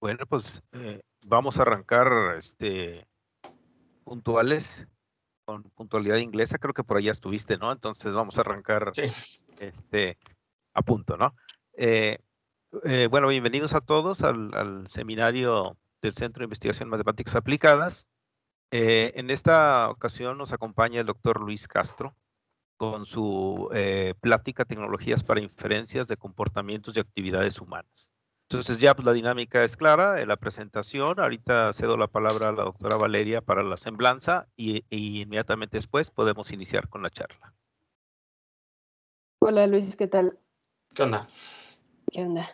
Bueno, pues eh, vamos a arrancar este, puntuales con puntualidad inglesa. Creo que por allá estuviste, ¿no? Entonces vamos a arrancar este, a punto, ¿no? Eh, eh, bueno, bienvenidos a todos al, seminario del Centro de Investigación en Matemáticas Aplicadas. en esta ocasión nos acompaña el doctor Luis Castro con su plática Tecnologías para Inferencias de Comportamientos y Actividades Humanas. Entonces ya pues, la dinámica es clara, en la presentación, ahorita cedo la palabra a la doctora Valeria para la semblanza y, inmediatamente después podemos iniciar con la charla. Hola Luis, ¿qué tal? ¿Qué onda? ¿Qué onda?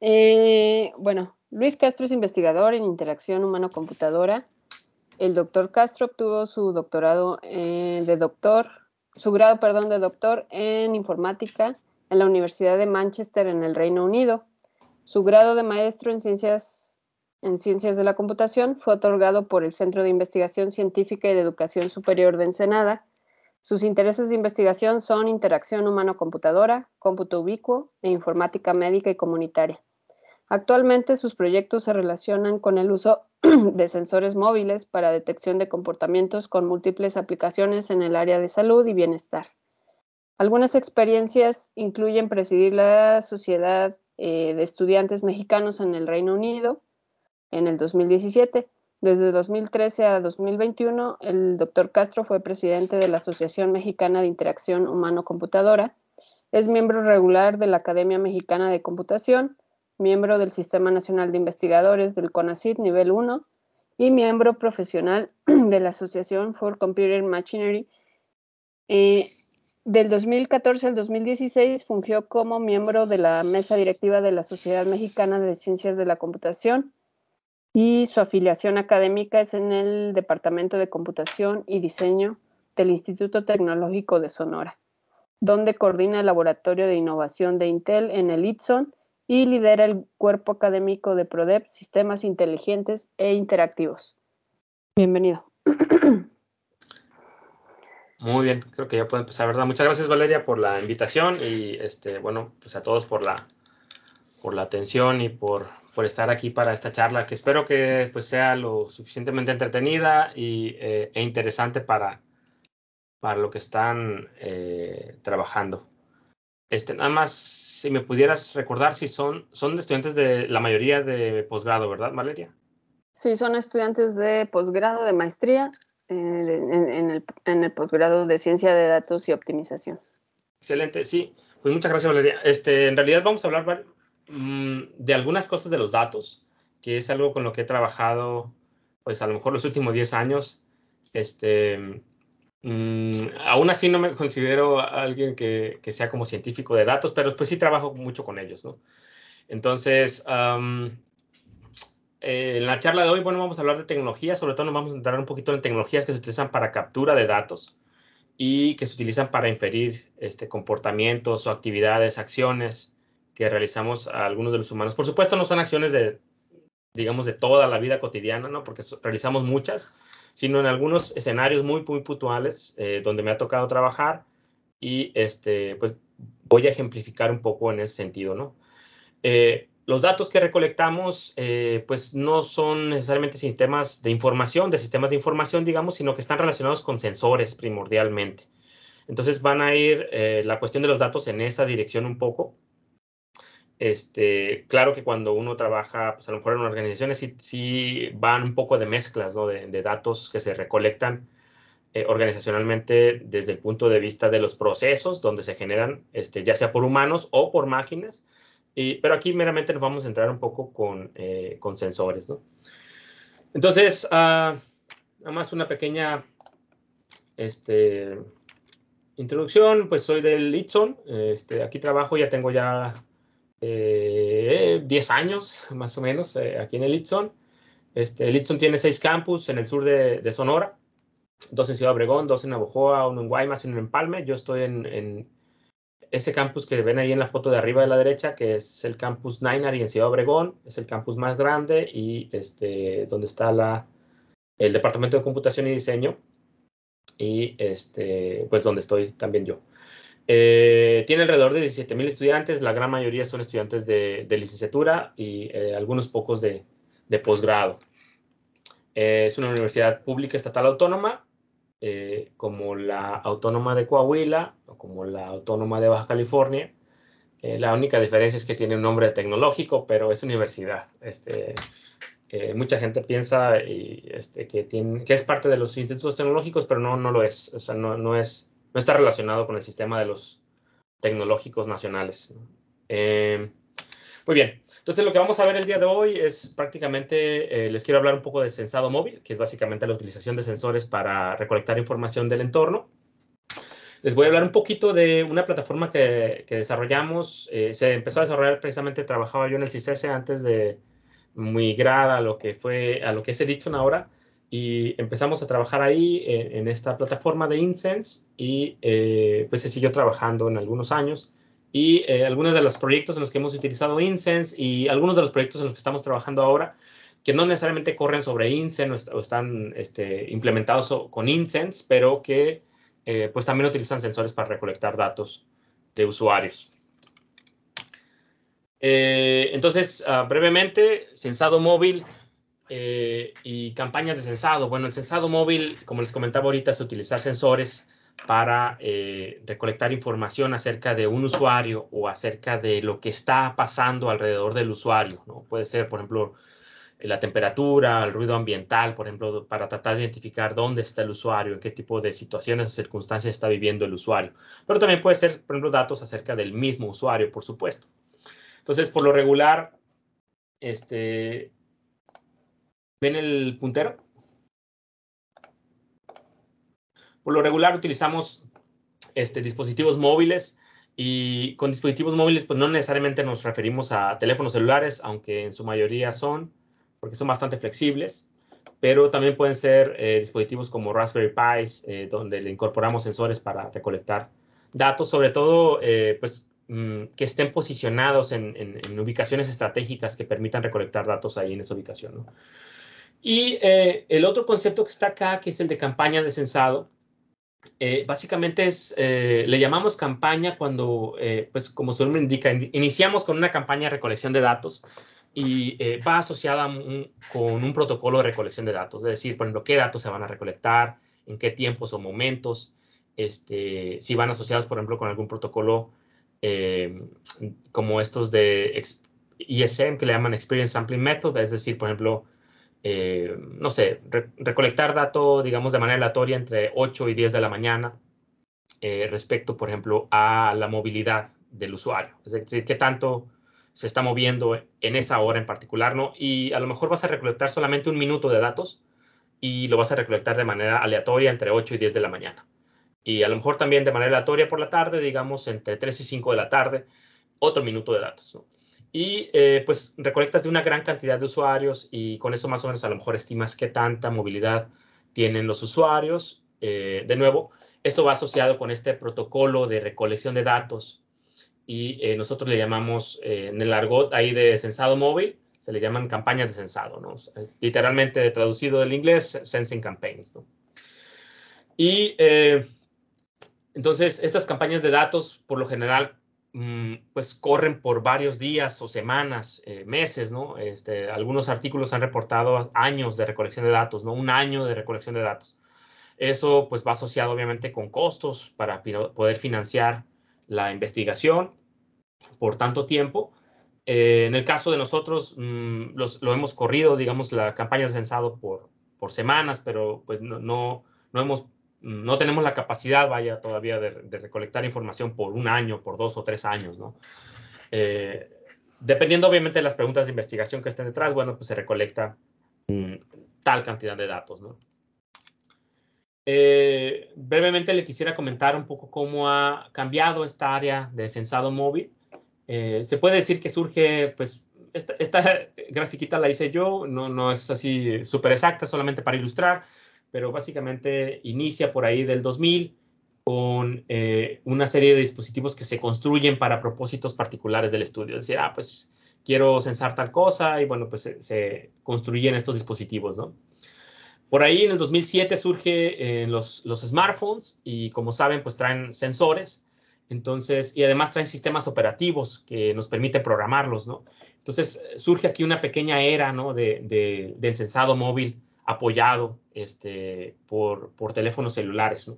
Eh, bueno, Luis Castro es investigador en interacción humano-computadora. El doctor Castro obtuvo su doctorado eh, de doctor, su grado, perdón, de doctor en informática en la Universidad de Manchester en el Reino Unido. Su grado de maestro en ciencias, en ciencias de la computación fue otorgado por el Centro de Investigación Científica y de Educación Superior de Ensenada. Sus intereses de investigación son interacción humano-computadora, cómputo ubicuo e informática médica y comunitaria. Actualmente sus proyectos se relacionan con el uso de sensores móviles para detección de comportamientos con múltiples aplicaciones en el área de salud y bienestar. Algunas experiencias incluyen presidir la Sociedad eh, de estudiantes mexicanos en el Reino Unido en el 2017. Desde 2013 a 2021, el doctor Castro fue presidente de la Asociación Mexicana de Interacción Humano-Computadora. Es miembro regular de la Academia Mexicana de Computación, miembro del Sistema Nacional de Investigadores del CONACYT nivel 1 y miembro profesional de la Asociación for Computer Machinery eh, del 2014 al 2016 fungió como miembro de la mesa directiva de la Sociedad Mexicana de Ciencias de la Computación y su afiliación académica es en el Departamento de Computación y Diseño del Instituto Tecnológico de Sonora, donde coordina el Laboratorio de Innovación de Intel en el ITSON y lidera el cuerpo académico de PRODEP, Sistemas Inteligentes e Interactivos. Bienvenido. Muy bien, creo que ya puede empezar, ¿verdad? Muchas gracias Valeria por la invitación y este, bueno, pues a todos por la, por la atención y por, estar aquí para esta charla que espero que pues sea lo suficientemente entretenida y, eh, e interesante para, lo que están eh, trabajando. Este, nada más, si me pudieras recordar si son, son estudiantes de la mayoría de posgrado, ¿verdad, Valeria? Sí, son estudiantes de posgrado, de maestría en, el, en posgrado de Ciencia de Datos y Optimización. Excelente, sí. Pues muchas gracias, Valeria. Este, en realidad vamos a hablar mm, de algunas cosas de los datos, que es algo con lo que he trabajado, pues a lo mejor los últimos 10 años. Este, mm, aún así no me considero alguien que, sea como científico de datos, pero pues sí trabajo mucho con ellos, ¿no? Entonces, eh, en la charla de hoy, bueno, vamos a hablar de tecnología, sobre todo nos vamos a entrar un poquito en tecnologías que se utilizan para captura de datos y que se utilizan para inferir este, comportamientos o actividades, acciones que realizamos a algunos de los humanos. Por supuesto, no son acciones de, digamos, de toda la vida cotidiana, ¿no? Porque realizamos muchas, sino en algunos escenarios muy, muy puntuales eh, donde me ha tocado trabajar y, este, pues, voy a ejemplificar un poco en ese sentido, ¿no? Eh, los datos que recolectamos, eh, pues no son necesariamente sistemas de información, de sistemas de información, digamos, sino que están relacionados con sensores primordialmente. Entonces van a ir eh, la cuestión de los datos en esa dirección un poco. Este, claro que cuando uno trabaja, pues a lo mejor en organizaciones sí, sí van un poco de mezclas, ¿no? De, datos que se recolectan eh, organizacionalmente desde el punto de vista de los procesos donde se generan, este, ya sea por humanos o por máquinas, pero aquí meramente nos vamos a entrar un poco con, eh, con sensores, ¿no? Entonces, ah, nada más una pequeña este, introducción. Pues soy del Itson. Este, aquí trabajo, ya tengo ya 10 eh, años, más o menos, eh, aquí en el Itson. Este, el Itson tiene seis campus en el sur de, Sonora dos en Ciudad Obregón, dos en Navojoa, uno en Guaymas y uno en Palme. Yo estoy en, ese campus que ven ahí en la foto de arriba de la derecha, que es el campus Nainari en Ciudad Obregón, es el campus más grande y este, donde está la, el departamento de computación y diseño y este, pues donde estoy también yo. Eh, tiene alrededor de 17.000 estudiantes, la gran mayoría son estudiantes de, licenciatura y eh, algunos pocos de, de posgrado. Eh, es una universidad pública estatal autónoma eh, como la Autónoma de Coahuila o como la Autónoma de Baja California. Eh, la única diferencia es que tiene un nombre tecnológico, pero es universidad. Este, eh, mucha gente piensa este, que, que es parte de los institutos tecnológicos, pero no, no lo es. O sea, no, no, es, no está relacionado con el sistema de los tecnológicos nacionales. Muy bien, entonces lo que vamos a ver el día de hoy es prácticamente, eh, les quiero hablar un poco de sensado móvil, que es básicamente la utilización de sensores para recolectar información del entorno. Les voy a hablar un poquito de una plataforma que, desarrollamos, eh, se empezó a desarrollar precisamente, trabajaba yo en el CICES antes de migrar a lo que fue, a lo que es Edison ahora, y empezamos a trabajar ahí eh, en, esta plataforma de Incense y pues se siguió trabajando en algunos años y eh, algunos de los proyectos en los que hemos utilizado Incense y algunos de los proyectos en los que estamos trabajando ahora que no necesariamente corren sobre Incense o, están este, implementados con Incense, pero que eh, pues también utilizan sensores para recolectar datos de usuarios. Eh, entonces, ah, brevemente, sensado móvil y campañas de sensado. Bueno, el sensado móvil, como les comentaba ahorita, es utilizar sensores para eh, recolectar información acerca de un usuario o acerca de lo que está pasando alrededor del usuario. ¿no? Puede ser, por ejemplo, la temperatura, el ruido ambiental, por ejemplo, para tratar de identificar dónde está el usuario, en qué tipo de situaciones o circunstancias está viviendo el usuario. Pero también puede ser, por ejemplo, datos acerca del mismo usuario, por supuesto. Entonces, por lo regular, este, ¿ven el puntero? Por lo regular utilizamos este, dispositivos móviles y con dispositivos móviles pues no necesariamente nos referimos a teléfonos celulares, aunque en su mayoría son, porque son bastante flexibles, pero también pueden ser eh, dispositivos como Raspberry Pis, eh, donde le incorporamos sensores para recolectar datos, sobre todo eh, pues mm, que estén posicionados en, ubicaciones estratégicas que permitan recolectar datos ahí en esa ubicación. Y el otro concepto que está acá, que es el de campaña de sensado, eh, básicamente es, eh, le llamamos campaña cuando, eh, pues como su nombre indica, iniciamos con una campaña de recolección de datos y va asociada con un protocolo de recolección de datos, es decir, por ejemplo, qué datos se van a recolectar, en qué tiempos o momentos, este, si van asociados, por ejemplo, con algún protocolo como estos de ESM, que le llaman Experience Sampling Method, es decir, por ejemplo, eh, no sé, recolectar datos, digamos, de manera aleatoria entre 8 y 10 de la mañana eh, respecto, por ejemplo, a la movilidad del usuario. Es decir, qué tanto se está moviendo en esa hora en particular, ¿no? Y a lo mejor vas a recolectar solamente un minuto de datos y lo vas a recolectar de manera aleatoria entre 8 y 10 de la mañana. Y a lo mejor también de manera aleatoria por la tarde, digamos, entre 3 y 5 de la tarde, otro minuto de datos. ¿no? y eh, pues recolectas de una gran cantidad de usuarios y con eso más o menos a lo mejor estimas qué tanta movilidad tienen los usuarios. Eh, de nuevo, eso va asociado con este protocolo de recolección de datos y eh, nosotros le llamamos en el argot ahí de sensado móvil, se le llaman campañas de sensado, ¿no? literalmente traducido del inglés, sensing campaigns, ¿no? Y entonces estas campañas de datos por lo general Mm, pues corren por varios días o semanas, eh, meses, ¿no? Este, algunos artículos han reportado años de recolección de datos, ¿no? Un año de recolección de datos. Eso pues va asociado obviamente con costos para poder financiar la investigación por tanto tiempo. Eh, en el caso de nosotros, mm, lo hemos corrido, digamos, la campaña de censado por, por semanas, pero pues no, no, no hemos no tenemos la capacidad, vaya, todavía de, recolectar información por un año, por dos o tres años, ¿no? Eh, dependiendo, obviamente, de las preguntas de investigación que estén detrás, bueno, pues se recolecta mm, tal cantidad de datos, ¿no? Eh, brevemente le quisiera comentar un poco cómo ha cambiado esta área de censado móvil. Eh, se puede decir que surge, pues, esta, esta grafiquita la hice yo, no, no es así súper exacta, solamente para ilustrar pero básicamente inicia por ahí del 2000 con eh, una serie de dispositivos que se construyen para propósitos particulares del estudio. Es decir, ah, pues quiero censar tal cosa y bueno, pues se, construyen estos dispositivos, ¿no? Por ahí en el 2007 surge eh, los, los smartphones y como saben, pues traen sensores. Entonces, y además traen sistemas operativos que nos permiten programarlos, ¿no? Entonces, surge aquí una pequeña era, ¿no? De, de, del censado móvil apoyado este, por, por teléfonos celulares, ¿no?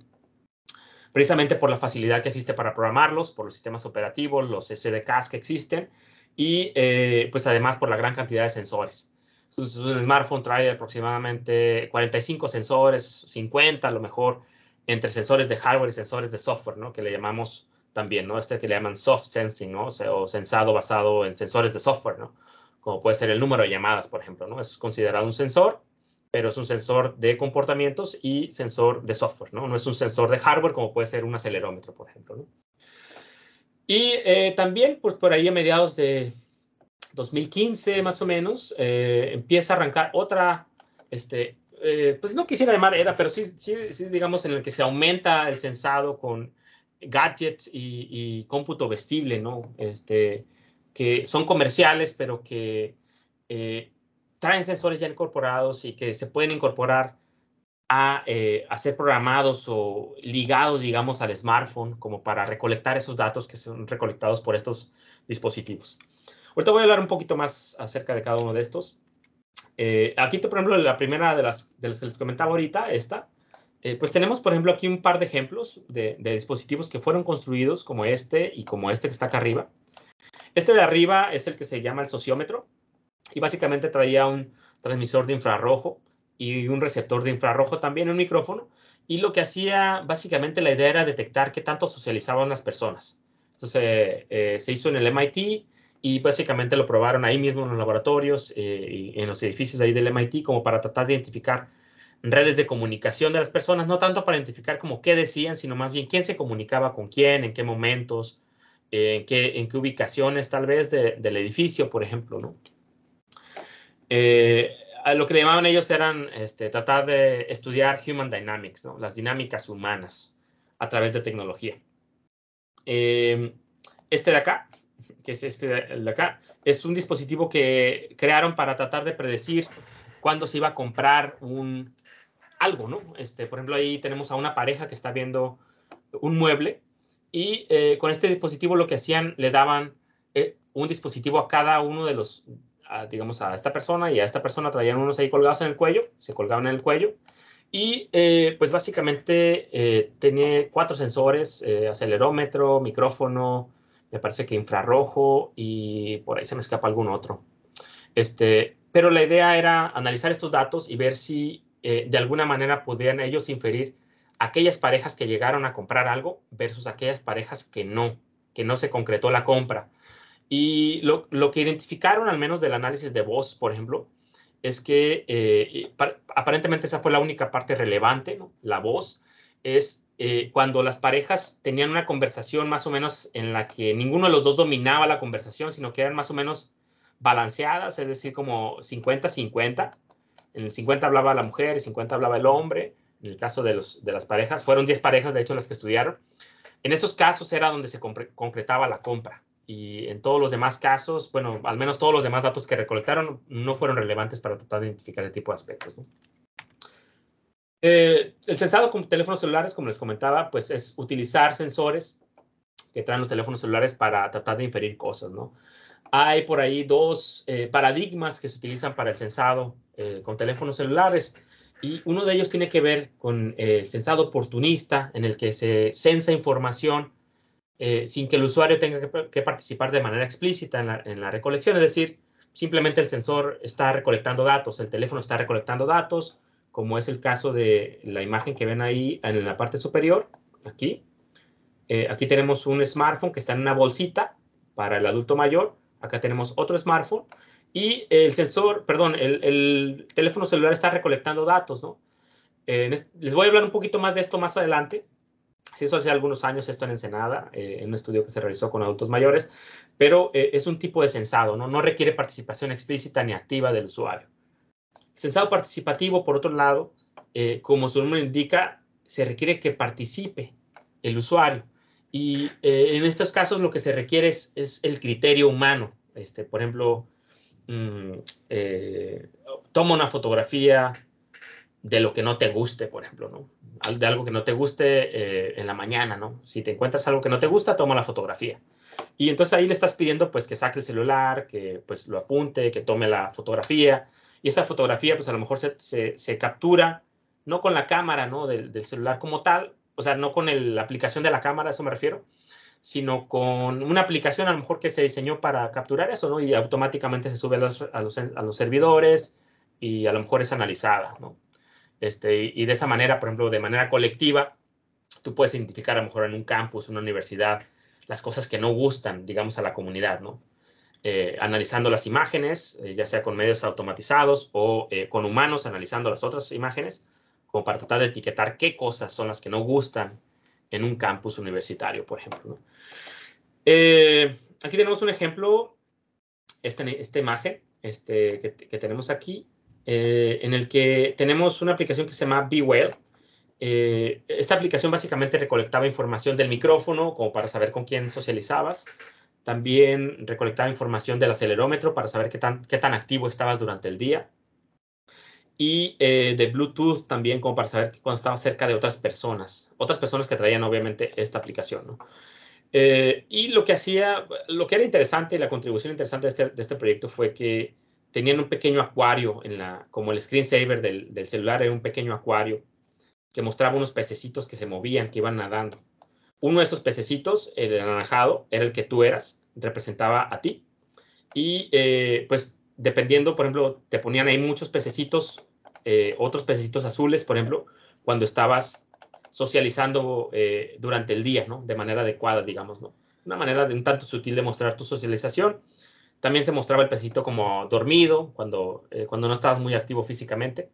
precisamente por la facilidad que existe para programarlos, por los sistemas operativos, los SDKs que existen y eh, pues además por la gran cantidad de sensores. un smartphone trae aproximadamente 45 sensores, 50 a lo mejor, entre sensores de hardware y sensores de software, ¿no? Que le llamamos también, ¿no? Este que le llaman soft sensing, ¿no? O, sensado basado en sensores de software, ¿no? Como puede ser el número de llamadas, por ejemplo, ¿no? Es considerado un sensor pero es un sensor de comportamientos y sensor de software, ¿no? No es un sensor de hardware como puede ser un acelerómetro, por ejemplo, ¿no? Y eh, también, pues por ahí a mediados de 2015 más o menos, eh, empieza a arrancar otra, este, eh, pues no quisiera llamar era, pero sí, sí, digamos en el que se aumenta el sensado con gadgets y, y cómputo vestible, ¿no? Este, que son comerciales, pero que eh, traen sensores ya incorporados y que se pueden incorporar eh, a, ser programados o ligados, digamos, al smartphone, como para recolectar esos datos que son recolectados por estos dispositivos. Ahorita voy a hablar un poquito más acerca de cada uno de estos. Eh, aquí, por ejemplo, la primera de las, que les comentaba ahorita, esta, eh, pues tenemos, por ejemplo, aquí un par de ejemplos de, dispositivos que fueron construidos, como este y como este que está acá arriba. Este de arriba es el que se llama el sociómetro y básicamente traía un transmisor de infrarrojo y un receptor de infrarrojo también, un micrófono, y lo que hacía básicamente la idea era detectar qué tanto socializaban las personas. Entonces eh, eh, se hizo en el MIT y básicamente lo probaron ahí mismo en los laboratorios eh, y en los edificios ahí del MIT como para tratar de identificar redes de comunicación de las personas, no tanto para identificar como qué decían, sino más bien quién se comunicaba con quién, en qué momentos, en, qué, en qué ubicaciones tal vez del edificio, por ejemplo, ¿no? eh, lo que llamaban ellos eran este, tratar de estudiar Human Dynamics, ¿no? las dinámicas humanas a través de tecnología. Em, este de acá, que es este de acá, es un dispositivo que crearon para tratar de predecir cuándo se iba a comprar un algo, ¿no? Este, por ejemplo, ahí tenemos a una pareja que está viendo un mueble y eh, con este dispositivo lo que hacían, le daban eh, un dispositivo a cada uno de los a, digamos, a esta persona y a esta persona traían unos ahí colgados en el cuello, se colgaban en el cuello. Y eh, pues básicamente eh, tenía cuatro sensores, eh, acelerómetro, micrófono, me parece que infrarrojo y por ahí se me escapa algún otro. Este, pero la idea era analizar estos datos y ver si de alguna manera podían ellos inferir aquellas parejas que llegaron a comprar algo versus aquellas parejas que no, que no se concretó la compra y lo, que identificaron, al menos del análisis de voz, por ejemplo, es que eh, aparentemente esa fue la única parte relevante, la voz, es eh, cuando las parejas tenían una conversación más o menos en la que ninguno de los dos dominaba la conversación, sino que eran más o menos balanceadas, es decir, como 50-50. En el 50 hablaba la mujer, el 50 hablaba el hombre. En el caso de, los, de las parejas, fueron 10 parejas, de hecho, las que estudiaron. En esos casos era donde se concretaba la compra y en todos los demás casos, bueno, al menos todos los demás datos que recolectaron no fueron relevantes para tratar de identificar el tipo de aspectos. Eh, el sensado con teléfonos celulares, como les comentaba, pues es utilizar sensores que traen los teléfonos celulares para tratar de inferir cosas, ¿no? Hay por ahí dos eh, paradigmas que se utilizan para el sensado eh, con teléfonos celulares y uno de ellos tiene que ver con el sensado oportunista, en el que se censa información eh, sin que el usuario tenga que, participar de manera explícita en la, recolección. Es decir, simplemente el sensor está recolectando datos, el teléfono está recolectando datos, como es el caso de la imagen que ven ahí en la parte superior, aquí. Eh, aquí tenemos un smartphone que está en una bolsita para el adulto mayor. Acá tenemos otro smartphone. Y el sensor, perdón, el, teléfono celular está recolectando datos, ¿no? Eh, les voy a hablar un poquito más de esto más adelante, se hace algunos años esto en Ensenada, en eh, un estudio que se realizó con adultos mayores, pero eh, es un tipo de censado, ¿no? no requiere participación explícita ni activa del usuario. Censado participativo, por otro lado, eh, como su nombre indica, se requiere que participe el usuario. Y en estos casos lo que se requiere es, el criterio humano. Este, por ejemplo, mm, toma una fotografía de lo que no te guste, por ejemplo, ¿no? de algo que no te guste eh, en la mañana, ¿no? Si te encuentras algo que no te gusta, toma la fotografía. Y entonces ahí le estás pidiendo pues que saque el celular, que pues lo apunte, que tome la fotografía. Y esa fotografía pues a lo mejor se, captura no con la cámara, ¿no? Del, celular como tal, o sea, no con la aplicación de la cámara, eso me refiero, sino con una aplicación a lo mejor que se diseñó para capturar eso, ¿no? Y automáticamente se sube a los, a los servidores y a lo mejor es analizada, ¿no? Este, y de esa manera, por ejemplo, de manera colectiva, tú puedes identificar a lo mejor en un campus, una universidad, las cosas que no gustan, digamos, a la comunidad, ¿no? Eh, analizando las imágenes, eh, ya sea con medios automatizados o eh, con humanos analizando las otras imágenes, como para tratar de etiquetar qué cosas son las que no gustan en un campus universitario, por ejemplo. aquí tenemos un ejemplo, esta, este imagen este, que tenemos aquí, eh, en el que tenemos una aplicación que se llama BeWell. Eh, esta aplicación básicamente recolectaba información del micrófono, como para saber con quién socializabas. También recolectaba información del acelerómetro para saber qué tan, qué tan activo estabas durante el día. Y eh, de Bluetooth también, como para saber cuando estabas cerca de otras personas. Otras personas que traían, obviamente, esta aplicación. ¿no? y lo que hacía, lo que era interesante, la contribución interesante de este, de este proyecto fue que tenían un pequeño acuario, en la, como el screensaver del, del celular era un pequeño acuario que mostraba unos pececitos que se movían, que iban nadando. Uno de esos pececitos, el anaranjado, era el que tú eras, representaba a ti. Y eh, pues dependiendo, por ejemplo, te ponían ahí muchos pececitos, eh, otros pececitos azules, por ejemplo, cuando estabas socializando eh, durante el día, ¿no? De manera adecuada, digamos, ¿no? Una manera de un tanto sutil de mostrar tu socialización. También se mostraba el pececito como dormido, cuando, eh, cuando no estabas muy activo físicamente,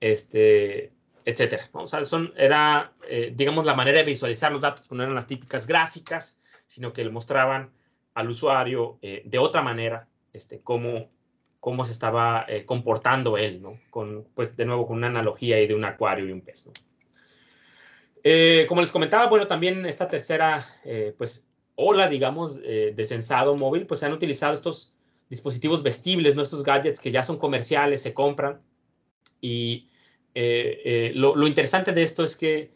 este, etcétera. O sea, son, era, eh, digamos, la manera de visualizar los datos, no eran las típicas gráficas, sino que le mostraban al usuario eh, de otra manera este, cómo, cómo se estaba comportando él, ¿no? Con, pues, de nuevo, con una analogía de un acuario y un pez, como les comentaba, bueno, también esta tercera, pues, ola, digamos, eh, de sensado móvil, pues se han utilizado estos dispositivos vestibles, ¿no? estos gadgets que ya son comerciales, se compran. Y eh, eh, lo, interesante de esto es que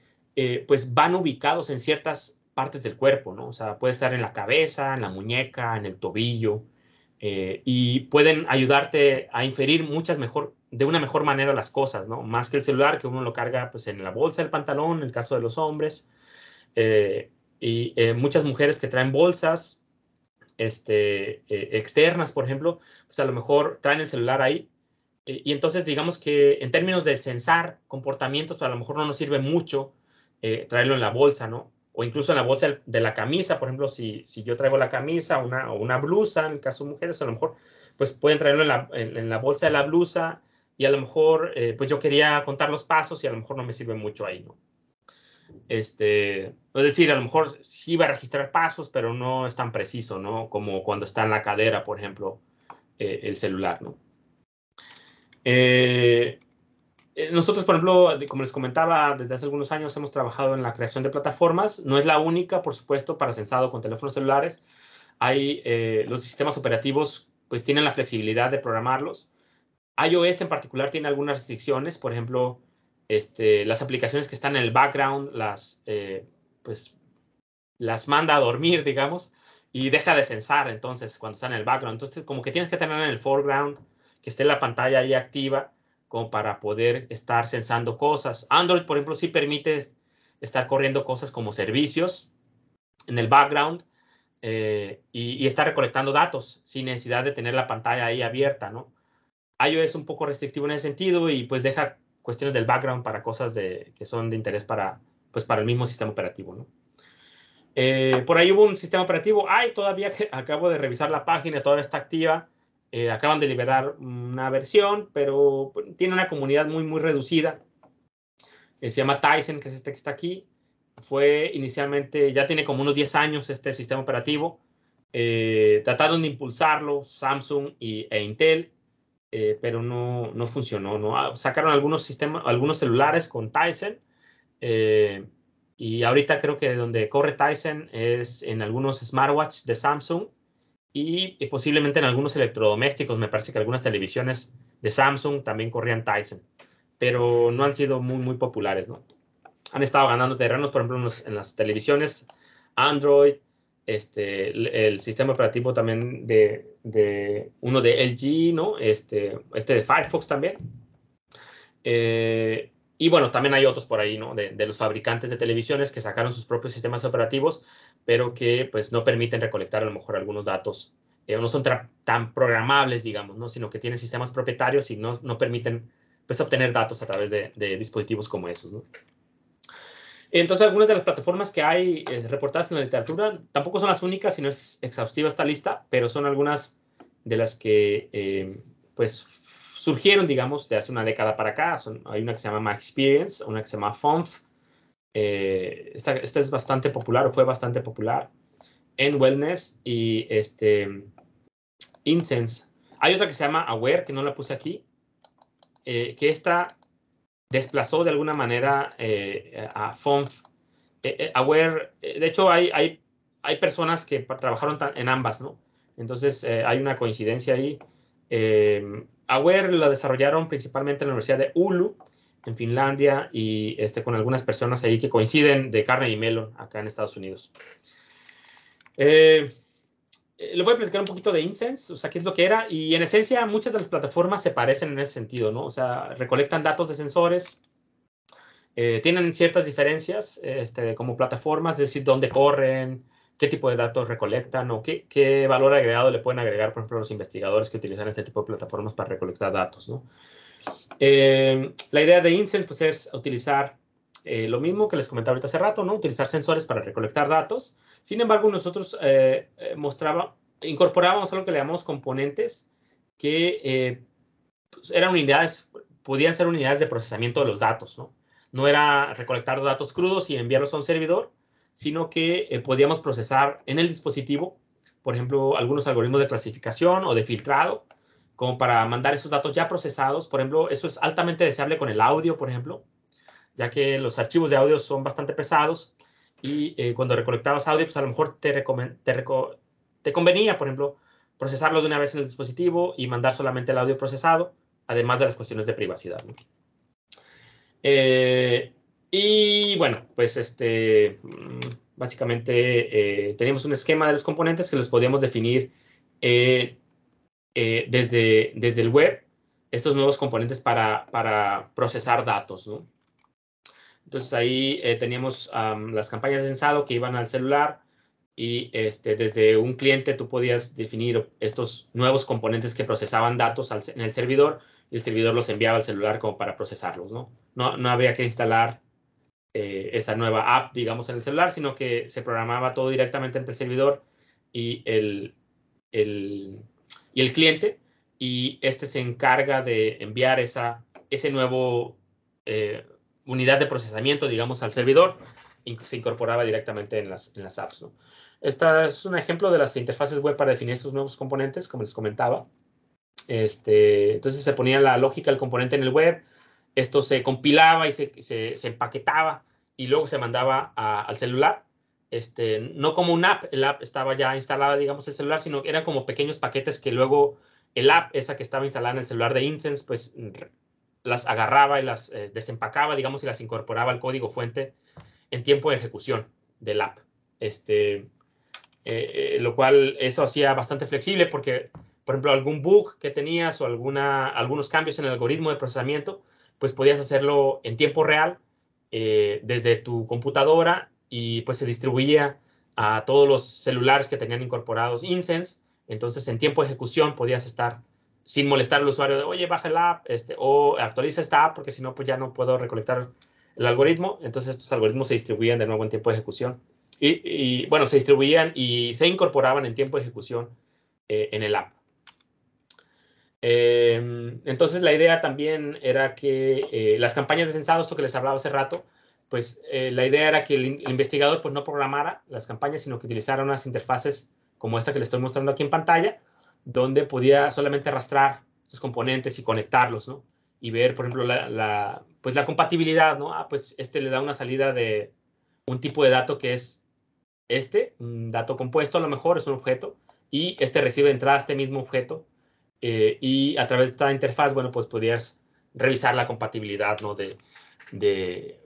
pues van ubicados en ciertas partes del cuerpo, ¿no? O sea, puede estar en la cabeza, en la muñeca, en el tobillo, y pueden ayudarte a inferir muchas mejor, de una mejor manera las cosas, ¿no? Más que el celular, que uno lo carga pues en la bolsa del pantalón, en el caso de los hombres. Eh, y eh, muchas mujeres que traen bolsas este, eh, externas, por ejemplo, pues a lo mejor traen el celular ahí. Eh, y entonces, digamos que en términos del censar comportamientos, pues a lo mejor no nos sirve mucho traerlo en la bolsa, ¿no? O incluso en la bolsa de la camisa, por ejemplo, si, si yo traigo la camisa una, o una blusa, en el caso de mujeres, a lo mejor pues pueden traerlo en la, en la bolsa de la blusa y a lo mejor pues yo quería contar los pasos y a lo mejor no me sirve mucho ahí, ¿no? este, es decir, a lo mejor sí va a registrar pasos, pero no es tan preciso, ¿no? Como cuando está en la cadera, por ejemplo, eh, el celular, ¿no? Eh, eh, nosotros, por ejemplo, como les comentaba, desde hace algunos años hemos trabajado en la creación de plataformas. No es la única, por supuesto, para sensado con teléfonos celulares. Hay los sistemas operativos, pues tienen la flexibilidad de programarlos. iOS en particular tiene algunas restricciones, por ejemplo, este, las aplicaciones que están en el background, las, eh, pues, las manda a dormir, digamos, y deja de censar entonces cuando está en el background. Entonces, como que tienes que tener en el foreground, que esté la pantalla ahí activa, como para poder estar censando cosas. Android, por ejemplo, sí permite estar corriendo cosas como servicios en el background eh, y, y, estar recolectando datos sin necesidad de tener la pantalla ahí abierta, ¿no? iOS es un poco restrictivo en ese sentido y pues deja cuestiones del background para cosas de, que son de interés para, pues, para el mismo sistema operativo, ¿no? Eh, por ahí hubo un sistema operativo, ay, todavía acabo de revisar la página, todavía está activa, eh, acaban de liberar una versión, pero tiene una comunidad muy, muy reducida. Eh, se llama Tyson, que es este que está aquí. Fue inicialmente, ya tiene como unos 10 años este sistema operativo. trataron de impulsarlo Samsung y, e Intel eh, pero no, funcionó. ¿no? Ah, sacaron algunos sistemas, algunos celulares con Tyson. Eh, y ahorita creo que donde corre Tyson es en algunos smartwatches de Samsung y, posiblemente en algunos electrodomésticos. Me parece que algunas televisiones de Samsung también corrían Tyson, pero no han sido muy, muy populares, ¿no? Han estado ganando terrenos, por ejemplo, en, las televisiones, Android, este, el sistema operativo también de, de uno de LG, ¿no? Este, este de Firefox también. Eh, y bueno, también hay otros por ahí, ¿no? De, los fabricantes de televisiones que sacaron sus propios sistemas operativos, pero que pues no permiten recolectar a lo mejor algunos datos. Eh, no son tan programables, digamos, ¿no? Sino que tienen sistemas propietarios y no, permiten pues obtener datos a través de, de dispositivos como esos, ¿no? Entonces, algunas de las plataformas que hay eh, reportadas en la literatura tampoco son las únicas, y no es exhaustiva esta lista, pero son algunas de las que eh, pues surgieron, digamos, de hace una década para acá. Son, hay una que se llama My Experience, una que se llama FONF. Eh, esta, es bastante popular o fue bastante popular. En Wellness y este, Incense. Hay otra que se llama Aware, que no la puse aquí, que está desplazó de alguna manera eh, a FONF. Eh, eh, Aware, de hecho, hay, hay, hay personas que trabajaron en ambas, ¿no? Entonces, hay una coincidencia ahí. Aware la desarrollaron principalmente en la Universidad de Ulu, en Finlandia, y este, con algunas personas ahí que coinciden de carne y melón acá en Estados Unidos. Eh, le voy a platicar un poquito de Incense, o sea, qué es lo que era. Y en esencia, muchas de las plataformas se parecen en ese sentido, ¿no? O sea, recolectan datos de sensores, eh, tienen ciertas diferencias este, como plataformas, es decir, dónde corren, qué tipo de datos recolectan o qué, valor agregado le pueden agregar, por ejemplo, los investigadores que utilizan este tipo de plataformas para recolectar datos, ¿no? Eh, la idea de Incense, pues, es utilizar eh, lo mismo que les comentaba ahorita hace rato, ¿no? Utilizar sensores para recolectar datos. Sin embargo, nosotros eh, eh, mostraba, incorporábamos algo que le llamamos componentes, que pues, eran unidades, podían ser unidades de procesamiento de los datos, ¿no? No era recolectar datos crudos y enviarlos a un servidor, sino que podíamos procesar en el dispositivo, por ejemplo, algunos algoritmos de clasificación o de filtrado, como para mandar esos datos ya procesados. Por ejemplo, eso es altamente deseable con el audio, por ejemplo ya que los archivos de audio son bastante pesados y eh, cuando recolectabas audio, pues a lo mejor te, te, convenía, por ejemplo, procesarlo de una vez en el dispositivo y mandar solamente el audio procesado, además de las cuestiones de privacidad. Eh, y bueno, pues este, mm, básicamente tenemos eh, teníamos un esquema de los componentes que los podíamos definir desde, desde el web, estos nuevos componentes para, para procesar datos. ¿no? Entonces ahí eh, teníamos las campañas de ensado que iban al celular y este, desde un cliente tú podías definir estos nuevos componentes que procesaban datos en el servidor y el servidor los enviaba al celular como para procesarlos, ¿no? No, no había que instalar eh, esa nueva app, digamos, en el celular, sino que se programaba todo directamente entre el servidor y el, y el cliente y este se encarga de enviar esa, ese nuevo eh, unidad de procesamiento, digamos, al servidor, se incorporaba directamente en las, en las apps. Esta es un ejemplo de las interfaces web para definir sus nuevos componentes, como les comentaba. Este, entonces se ponía la lógica del componente en el web, esto se compilaba y se, empaquetaba y luego se mandaba al celular. Este, no como un app, el app estaba ya instalada, digamos, el celular, sino eran como pequeños paquetes que luego el app, esa que estaba instalada en el celular de Incense, pues las agarraba y las eh, desempacaba, digamos, y las incorporaba al código fuente en tiempo de ejecución del app. Este, eh, lo cual eso hacía bastante flexible porque, por ejemplo, algún bug que tenías o alguna, algunos cambios en el algoritmo de procesamiento, pues podías hacerlo en tiempo real eh, desde tu computadora y pues se distribuía a todos los celulares que tenían incorporados Incense. Entonces, en tiempo de ejecución podías estar sin molestar al usuario de, oye, baja el app este, o actualiza esta app porque si no, pues ya no puedo recolectar el algoritmo. Entonces estos algoritmos se distribuían de nuevo en tiempo de ejecución. Y, bueno, se distribuían y se incorporaban en tiempo de ejecución eh, en el app. Em, entonces la idea también era que eh, las campañas de sensado, esto que les hablaba hace rato, pues eh, la idea era que el, investigador pues no programara las campañas, sino que utilizara unas interfaces como esta que les estoy mostrando aquí en pantalla, donde podía solamente arrastrar sus componentes y conectarlos, ¿no? Y ver, por ejemplo, la, pues la compatibilidad, ¿no? Ah, pues este le da una salida de un tipo de dato que es este, un dato compuesto a lo mejor, es un objeto, y este recibe entrada a este mismo objeto, eh, y a través de esta interfaz, bueno, pues podías revisar la compatibilidad, ¿no? De,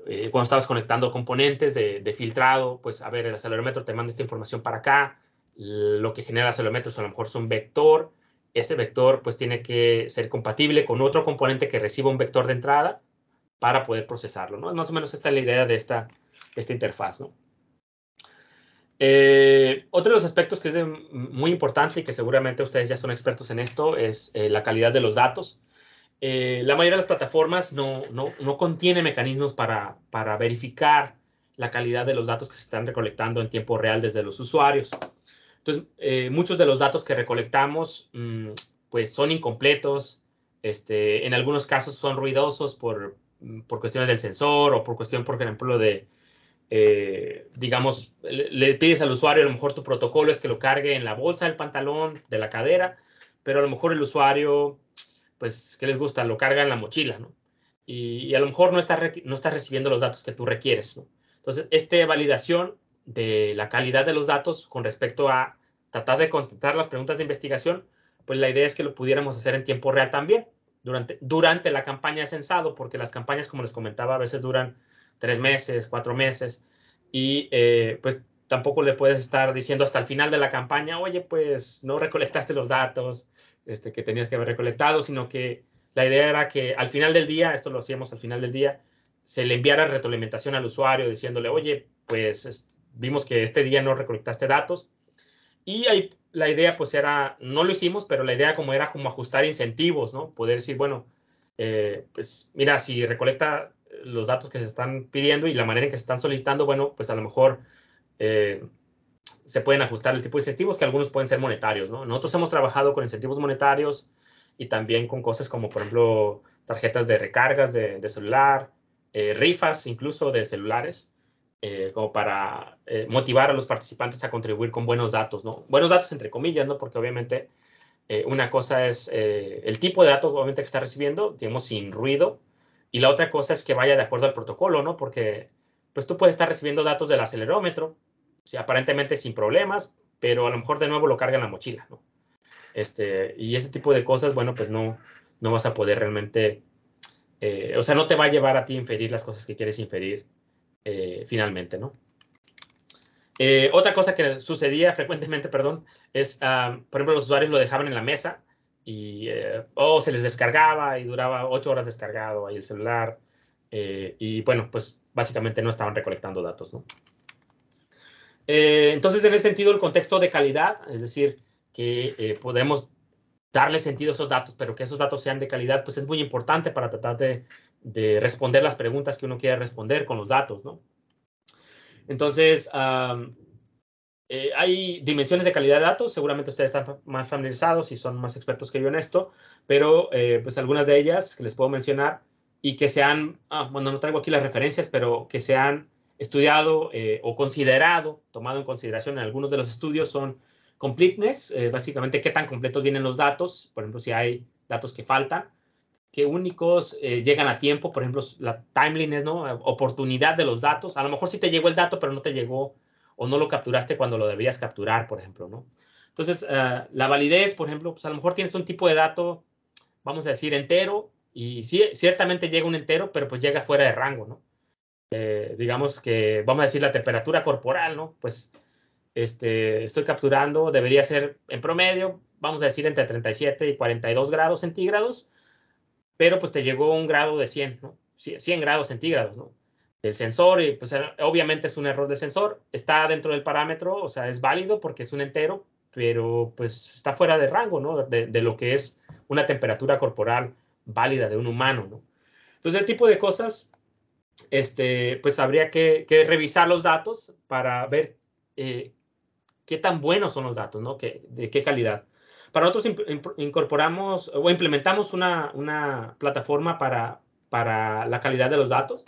eh, cuando estabas conectando componentes, de, de, filtrado, pues a ver, el acelerómetro te manda esta información para acá, lo que genera acelerómetro, a lo mejor es un vector, ese vector pues tiene que ser compatible con otro componente que reciba un vector de entrada para poder procesarlo, ¿no? Más o menos esta es la idea de esta, esta interfaz, ¿no? Eh, otro de los aspectos que es muy importante y que seguramente ustedes ya son expertos en esto es eh, la calidad de los datos. Eh, la mayoría de las plataformas no, no, no contiene mecanismos para, para verificar la calidad de los datos que se están recolectando en tiempo real desde los usuarios. Entonces, eh, muchos de los datos que recolectamos mm, pues son incompletos, este, en algunos casos son ruidosos por, mm, por cuestiones del sensor o por cuestión, por ejemplo, de, eh, digamos, le, pides al usuario, a lo mejor tu protocolo es que lo cargue en la bolsa del pantalón, de la cadera, pero a lo mejor el usuario, pues, ¿qué les gusta? Lo carga en la mochila, ¿no? Y, a lo mejor no está, no está recibiendo los datos que tú requieres, ¿no? Entonces, esta validación de la calidad de los datos con respecto a tratar de constatar las preguntas de investigación, pues la idea es que lo pudiéramos hacer en tiempo real también, durante, durante la campaña de censado, porque las campañas, como les comentaba, a veces duran tres meses, cuatro meses, y eh, pues tampoco le puedes estar diciendo hasta el final de la campaña, oye, pues no recolectaste los datos este, que tenías que haber recolectado, sino que la idea era que al final del día, esto lo hacíamos al final del día, se le enviara retroalimentación al usuario diciéndole, oye, pues vimos que este día no recolectaste datos. Y ahí la idea pues era, no lo hicimos, pero la idea como era como ajustar incentivos, ¿no? Poder decir, bueno, eh, pues mira, si recolecta eh, los datos que se están pidiendo y la manera en que se están solicitando, bueno, pues a lo mejor eh, se pueden ajustar el tipo de incentivos, que algunos pueden ser monetarios, ¿no? Nosotros hemos trabajado con incentivos monetarios y también con cosas como, por ejemplo, tarjetas de recargas de, celular, rifas incluso de celulares. Eh, como para eh, motivar a los participantes a contribuir con buenos datos, ¿no? Buenos datos entre comillas, ¿no? Porque obviamente eh, una cosa es el tipo de dato obviamente que está recibiendo, digamos, sin ruido, y la otra cosa es que vaya de acuerdo al protocolo, ¿no? Porque pues tú puedes estar recibiendo datos del acelerómetro, o aparentemente sin problemas, pero a lo mejor de nuevo lo carga en la mochila, ¿no? Este, y ese tipo de cosas, bueno, pues no, no vas a poder realmente, o sea, no te va a llevar a ti inferir las cosas que quieres inferir eh, finalmente, ¿no? Eh, otra cosa que sucedía frecuentemente, perdón, es, ah, por ejemplo, los usuarios lo dejaban en la mesa y eh, o se les descargaba y duraba ocho horas descargado ahí el celular y bueno, pues básicamente no estaban recolectando datos, ¿no? entonces, en ese sentido, el contexto de calidad, es decir, que podemos darle sentido a esos datos, pero que esos datos sean de calidad, pues es muy importante para tratar de de responder las preguntas que uno quiere responder con los datos, ¿no? Entonces, eh, hay dimensiones de calidad de datos, seguramente ustedes están más familiarizados y son más expertos que yo en esto, pero eh, pues algunas de ellas que les puedo mencionar y que se han, ah, bueno, no traigo aquí las referencias, pero que se han estudiado eh, o considerado, tomado en consideración en algunos de los estudios son completeness, básicamente qué tan completos vienen los datos, por ejemplo, si hay datos que faltan, que únicos eh, llegan a tiempo, por ejemplo, la timeline es, ¿no? Eh, oportunidad de los datos. A lo mejor sí te llegó el dato, pero no te llegó o no lo capturaste cuando lo deberías capturar, por ejemplo, ¿no? Entonces, eh, la validez, por ejemplo, pues a lo mejor tienes un tipo de dato, vamos a decir, entero, y ciertamente llega un entero, pero pues llega fuera de rango, ¿no? digamos que, vamos a decir, la temperatura corporal, ¿no? Pues este, estoy capturando, debería ser en promedio, vamos a decir, entre 37 y 42 grados centígrados, pero pues te llegó un grado de 100, 100 grados centígrados, ¿no? El sensor, pues obviamente es un error de sensor, está dentro del parámetro, o sea, es válido porque es un entero, pero pues está fuera de rango, ¿no? De, lo que es una temperatura corporal válida de un humano, ¿no? Entonces, el tipo de cosas, este, pues habría que, revisar los datos para ver eh, qué tan buenos son los datos, ¿no? Que, de qué calidad. Para nosotros incorporamos o implementamos una, una plataforma para, para la calidad de los datos.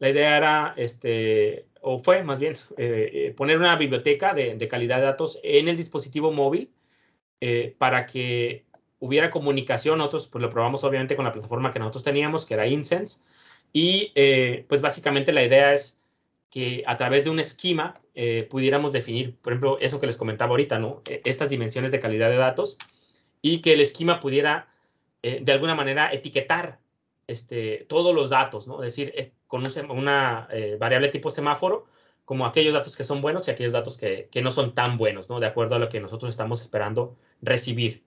La idea era, este, o fue más bien, eh, eh, poner una biblioteca de, de, calidad de datos en el dispositivo móvil eh, para que hubiera comunicación. Nosotros pues lo probamos obviamente con la plataforma que nosotros teníamos, que era Incense. Y pues básicamente la idea es que a través de un esquema eh, pudiéramos definir, por ejemplo, eso que les comentaba ahorita, ¿no? E, estas dimensiones de calidad de datos y que el esquema pudiera, eh, de alguna manera, etiquetar este, todos los datos, ¿no? Es decir, con una eh, variable tipo semáforo, como aquellos datos que son buenos y aquellos datos que, que, no son tan buenos, ¿no? De acuerdo a lo que nosotros estamos esperando recibir.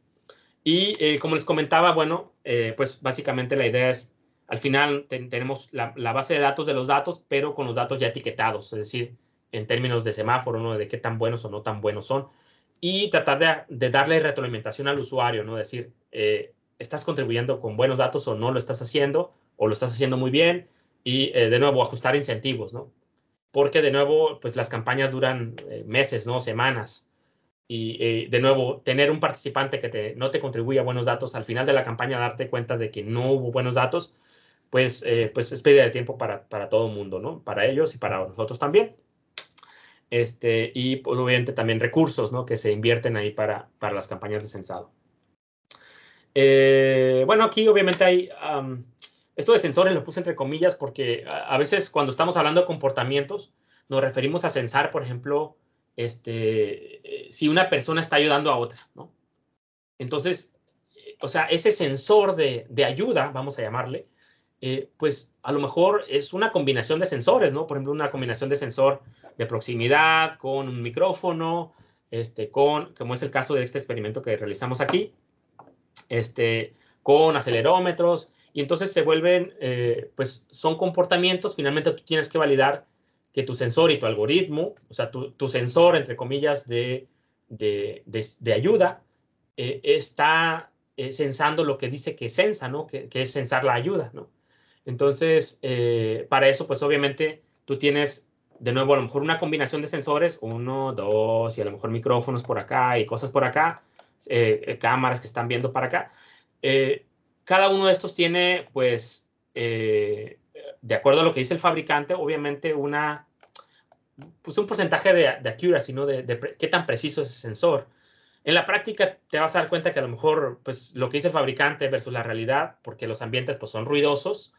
Y como les comentaba, bueno, pues básicamente la idea es al final tenemos la, base de datos de los datos, pero con los datos ya etiquetados, es decir, en términos de semáforo, ¿no? De qué tan buenos o no tan buenos son. Y tratar de, darle retroalimentación al usuario, ¿no? Decir, eh, ¿estás contribuyendo con buenos datos o no lo estás haciendo? ¿O lo estás haciendo muy bien? Y, eh, de nuevo, ajustar incentivos, ¿no? Porque, de nuevo, pues las campañas duran eh, meses, ¿no? Semanas. Y, de nuevo, tener un participante que no te contribuye a buenos datos, al final de la campaña darte cuenta de que no hubo buenos datos, pues, eh, pues es pérdida de tiempo para, todo el mundo, ¿no? Para ellos y para nosotros también. Este, y pues obviamente también recursos, ¿no? Que se invierten ahí para, para las campañas de censado. Eh, bueno, aquí obviamente hay... esto de sensores lo puse entre comillas porque a, veces cuando estamos hablando de comportamientos nos referimos a censar, por ejemplo, este, eh, si una persona está ayudando a otra, ¿no? Entonces, o sea, ese sensor de, de ayuda, vamos a llamarle, eh, pues a lo mejor es una combinación de sensores, ¿no? Por ejemplo, una combinación de sensor de proximidad con un micrófono, este, con, como es el caso de este experimento que realizamos aquí, este, con acelerómetros, y entonces se vuelven, eh, pues son comportamientos, finalmente tú tienes que validar que tu sensor y tu algoritmo, o sea, tu, sensor, entre comillas, de, de, ayuda, eh, está sensando lo que dice que sensa, ¿no? Que, que es sensar la ayuda, ¿no? Entonces, eh, para eso, pues obviamente tú tienes de nuevo a lo mejor una combinación de sensores, uno, dos, y a lo mejor micrófonos por acá y cosas por acá, eh, eh, cámaras que están viendo para acá. cada uno de estos tiene, pues, de acuerdo a lo que dice el fabricante, obviamente una, pues un porcentaje de, de accuracy, ¿no? De, de, qué tan preciso es el sensor. En la práctica te vas a dar cuenta que a lo mejor, pues, lo que dice el fabricante versus la realidad, porque los ambientes, pues, son ruidosos,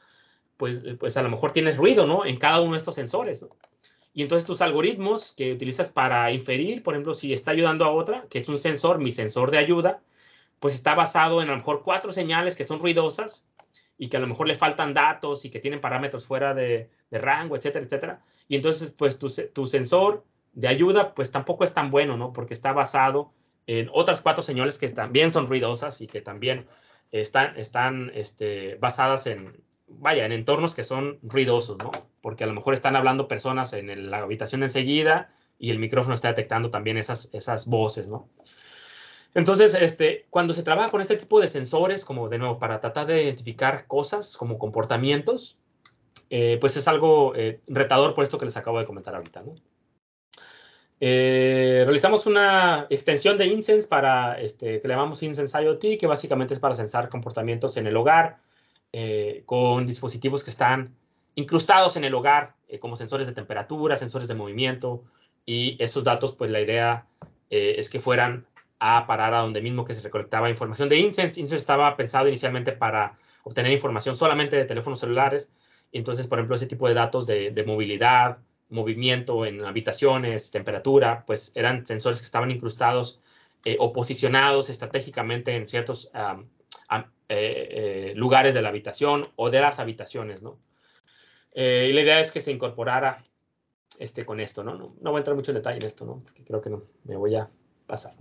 pues, eh, pues, a lo mejor tienes ruido, ¿no? En cada uno de estos sensores, Y entonces tus algoritmos que utilizas para inferir, por ejemplo, si está ayudando a otra, que es un sensor, mi sensor de ayuda, pues está basado en a lo mejor cuatro señales que son ruidosas y que a lo mejor le faltan datos y que tienen parámetros fuera de, rango, etcétera, etcétera. Y entonces, pues tu, sensor de ayuda, pues tampoco es tan bueno, ¿no? Porque está basado en otras cuatro señales que también son ruidosas y que también están, están este, basadas en, vaya, en entornos que son ruidosos, ¿no? Porque a lo mejor están hablando personas en la habitación enseguida y el micrófono está detectando también esas, esas voces, ¿no? Entonces, este, cuando se trabaja con este tipo de sensores, como de nuevo, para tratar de identificar cosas como comportamientos, eh, pues es algo eh, retador por esto que les acabo de comentar ahorita, ¿no? Eh, realizamos una extensión de Incense para, este, que le llamamos Incense IoT, que básicamente es para censar comportamientos en el hogar, eh, con dispositivos que están incrustados en el hogar, eh, como sensores de temperatura, sensores de movimiento, y esos datos, pues la idea eh, es que fueran a parar a donde mismo que se recolectaba información de incense. Incense estaba pensado inicialmente para obtener información solamente de teléfonos celulares, entonces, por ejemplo, ese tipo de datos de, movilidad, movimiento en habitaciones, temperatura, pues eran sensores que estaban incrustados o posicionados estratégicamente en ciertos eh, eh, lugares de la habitación o de las habitaciones, ¿no? Eh, y la idea es que se incorporara este, con esto, ¿no? ¿no? voy a entrar mucho en detalle en esto, ¿no? Porque creo que no, me voy a pasar.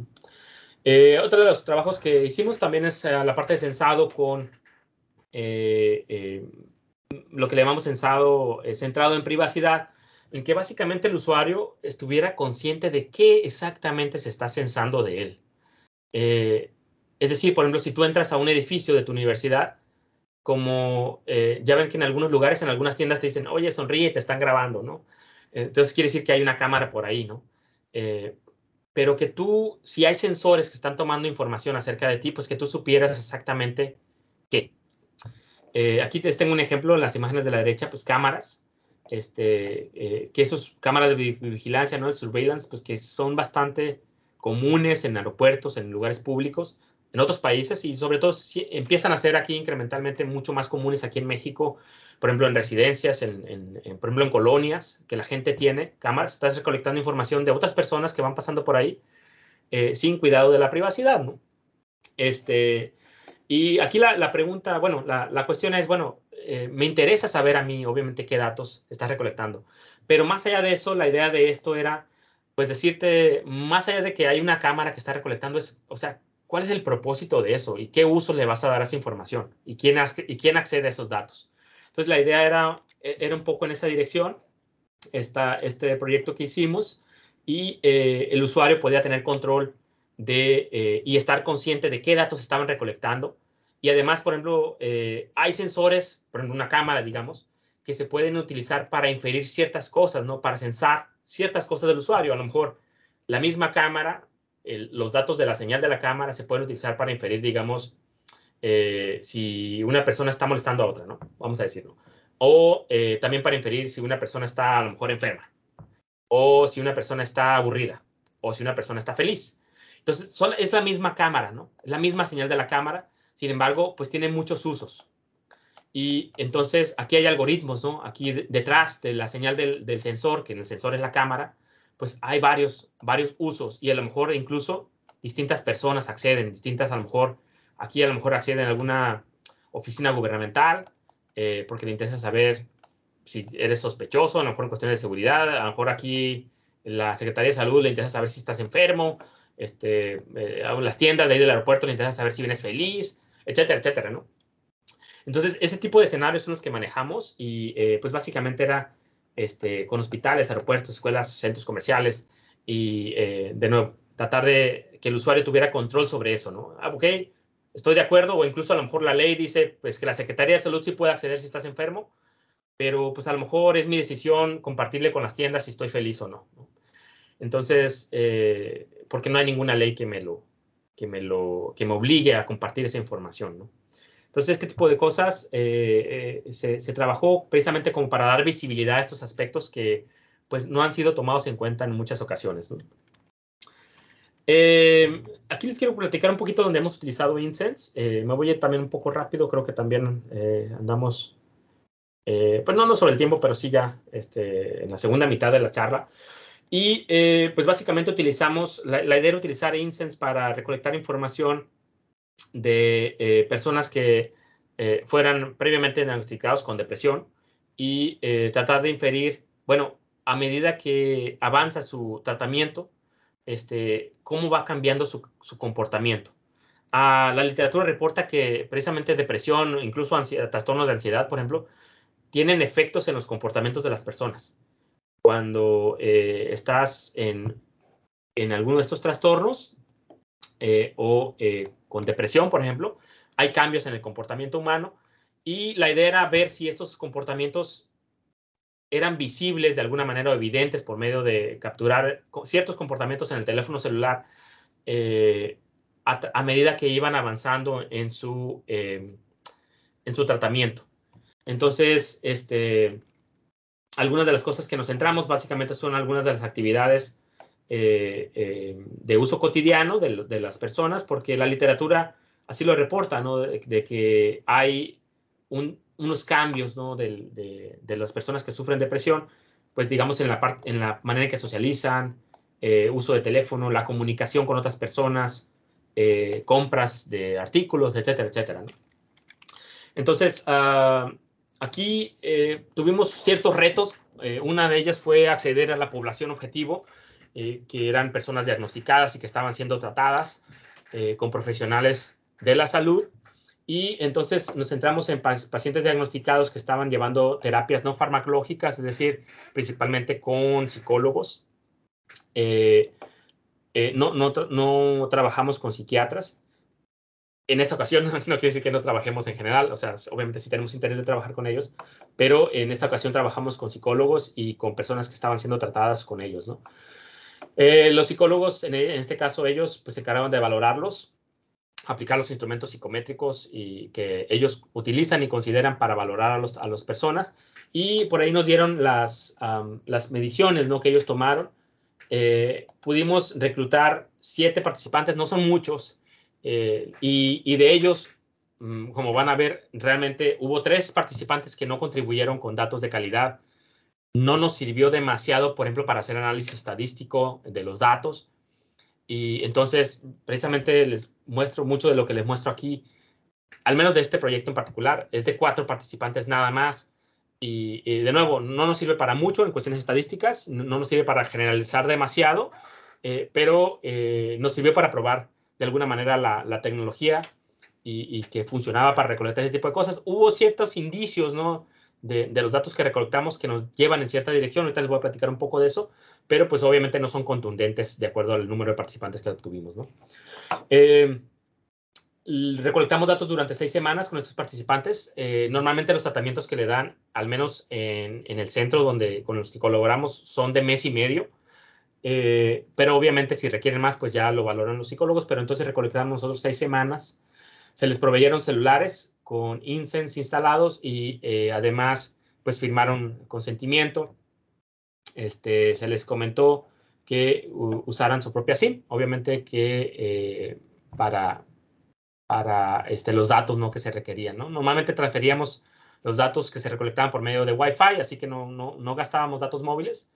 otro de los trabajos que hicimos también es la parte de censado con lo que le llamamos censado, centrado en privacidad, en que básicamente el usuario estuviera consciente de qué exactamente se está censando de él. Eh, es decir, por ejemplo, si tú entras a un edificio de tu universidad, como eh, ya ven que en algunos lugares, en algunas tiendas te dicen, oye, sonríe, te están grabando, ¿no? Entonces quiere decir que hay una cámara por ahí, ¿no? Eh, pero que tú, si hay sensores que están tomando información acerca de ti, pues que tú supieras exactamente qué. Eh, aquí te tengo un ejemplo, en las imágenes de la derecha, pues cámaras, este, que esas cámaras de vigilancia, ¿no? de surveillance, pues que son bastante comunes en aeropuertos, en lugares públicos, en otros países y sobre todo empiezan a ser aquí incrementalmente mucho más comunes aquí en México, por ejemplo en residencias, en, por ejemplo en colonias, que la gente tiene cámaras, estás recolectando información de otras personas que van pasando por ahí eh, sin cuidado de la privacidad, ¿no? Este, y aquí la, pregunta, bueno, la, la, cuestión es, bueno, eh, me interesa saber a mí, obviamente, qué datos estás recolectando, pero más allá de eso, la idea de esto era, pues decirte, más allá de que hay una cámara que está recolectando, es, o sea, ¿Cuál es el propósito de eso? ¿Y qué uso le vas a dar a esa información? ¿Y quién, y quién accede a esos datos? Entonces, la idea era, e-, era un poco en esa dirección, esta, este proyecto que hicimos, y eh, el usuario podía tener control de, eh, y estar consciente de qué datos estaban recolectando. Y además, por ejemplo, eh, hay sensores, por ejemplo, una cámara, digamos, que se pueden utilizar para inferir ciertas cosas, ¿no? Para censar ciertas cosas del usuario. A lo mejor la misma cámara los datos de la señal de la cámara se pueden utilizar para inferir, digamos, eh, si una persona está molestando a otra, ¿no? Vamos a decirlo. O eh, también para inferir si una persona está a lo mejor enferma, o si una persona está aburrida, o si una persona está feliz. Entonces, son, es la misma cámara, ¿no? Es la misma señal de la cámara, sin embargo, pues tiene muchos usos. Y entonces aquí hay algoritmos, ¿no? Aquí detrás de la señal del, del sensor, que en el sensor es la cámara, pues hay varios, varios usos y a lo mejor incluso distintas personas acceden, distintas a lo mejor, aquí a lo mejor acceden a alguna oficina gubernamental eh, porque le interesa saber si eres sospechoso, a lo mejor en cuestiones de seguridad, a lo mejor aquí la Secretaría de Salud le interesa saber si estás enfermo, este, eh, las tiendas de ahí del aeropuerto le interesa saber si vienes feliz, etcétera, etcétera, ¿no? Entonces, ese tipo de escenarios son los que manejamos y eh, pues básicamente era este, con hospitales, aeropuertos, escuelas, centros comerciales y, eh, de nuevo, tratar de que el usuario tuviera control sobre eso, ¿no? Ah, ok, estoy de acuerdo, o incluso a lo mejor la ley dice, pues, que la Secretaría de Salud sí puede acceder si estás enfermo, pero pues a lo mejor es mi decisión compartirle con las tiendas si estoy feliz o no. ¿no? Entonces, eh, porque no hay ninguna ley que me lo, que me lo, que me obligue a compartir esa información, ¿no? Entonces, este tipo de cosas eh, eh, se, trabajó precisamente como para dar visibilidad a estos aspectos que pues, no han sido tomados en cuenta en muchas ocasiones. Eh, aquí les quiero platicar un poquito donde hemos utilizado Incense. me voy también un poco rápido, creo que también andamos, pues no, no sobre el tiempo, pero sí ya este, en la segunda mitad de la charla. Y pues básicamente utilizamos, la, la idea era utilizar Incense para recolectar información de eh, personas que eh, fueran previamente diagnosticados con depresión y eh, tratar de inferir, bueno, a medida que avanza su tratamiento, este, cómo va cambiando su, comportamiento. Ah, la literatura reporta que precisamente depresión, incluso trastornos de ansiedad, por ejemplo, tienen efectos en los comportamientos de las personas. Cuando estás en, en, alguno de estos trastornos o con depresión, por ejemplo, hay cambios en el comportamiento humano y la idea era ver si estos comportamientos eran visibles de alguna manera o evidentes por medio de capturar ciertos comportamientos en el teléfono celular eh, a, medida que iban avanzando en su, em, en su tratamiento. Entonces, este, algunas de las cosas que nos centramos básicamente son algunas de las actividades eh, eh, de uso cotidiano de, las personas, porque la literatura así lo reporta, de, que hay unos cambios de, las personas que sufren depresión, pues digamos en la, en la manera en que socializan, eh, uso de teléfono, la comunicación con otras personas, compras de artículos, etcétera, etcétera. Entonces, ah, aquí tuvimos ciertos retos. una de ellas fue acceder a la población objetivo eh, que eran personas diagnosticadas y que estaban siendo tratadas eh, con profesionales de la salud. Y entonces nos centramos en pacientes diagnosticados que estaban llevando terapias no farmacológicas, es decir, principalmente con psicólogos. Eh, no, no, no trabajamos con psiquiatras, en esta ocasión no quiere decir que no trabajemos en general, o sea, obviamente sí tenemos interés de trabajar con ellos, pero en esta ocasión trabajamos con psicólogos y con personas que estaban siendo tratadas con ellos, ¿no? Eh, los psicólogos, en, este caso ellos, pues, se encargaron de valorarlos, aplicar los instrumentos psicométricos y que ellos utilizan y consideran para valorar a, los, las personas. Y por ahí nos dieron las, mediciones ¿no? que ellos tomaron. Eh, pudimos reclutar siete participantes, no son muchos, eh, y, de ellos, mm, como van a ver, realmente hubo tres participantes que no contribuyeron con datos de calidad no nos sirvió demasiado, por ejemplo, para hacer análisis estadístico de los datos. Y entonces, precisamente les muestro mucho de lo que les muestro aquí, al menos de este proyecto en particular. Es de cuatro participantes nada más. Y, de nuevo, no nos sirve para mucho en cuestiones estadísticas, no, nos sirve para generalizar demasiado, eh, pero eh, nos sirvió para probar de alguna manera la, tecnología y, y, que funcionaba para recolectar ese tipo de cosas. Hubo ciertos indicios, ¿no? de, los datos que recolectamos que nos llevan en cierta dirección. Ahorita les voy a platicar un poco de eso, pero pues obviamente no son contundentes de acuerdo al número de participantes que obtuvimos, ¿no? Eh, recolectamos datos durante seis semanas con estos participantes. Eh, normalmente los tratamientos que le dan, al menos en, en, el centro donde con los que colaboramos, son de mes y medio. Eh, pero obviamente si requieren más, pues ya lo valoran los psicólogos, pero entonces recolectamos nosotros seis semanas. Se les proveyeron celulares, con Incense instalados y eh, además pues firmaron consentimiento. Este, se les comentó que usaran su propia SIM, obviamente que eh, para, para este, los datos ¿no? que se requerían. ¿no? Normalmente transferíamos los datos que se recolectaban por medio de Wi-Fi, así que no, no, no gastábamos datos móviles,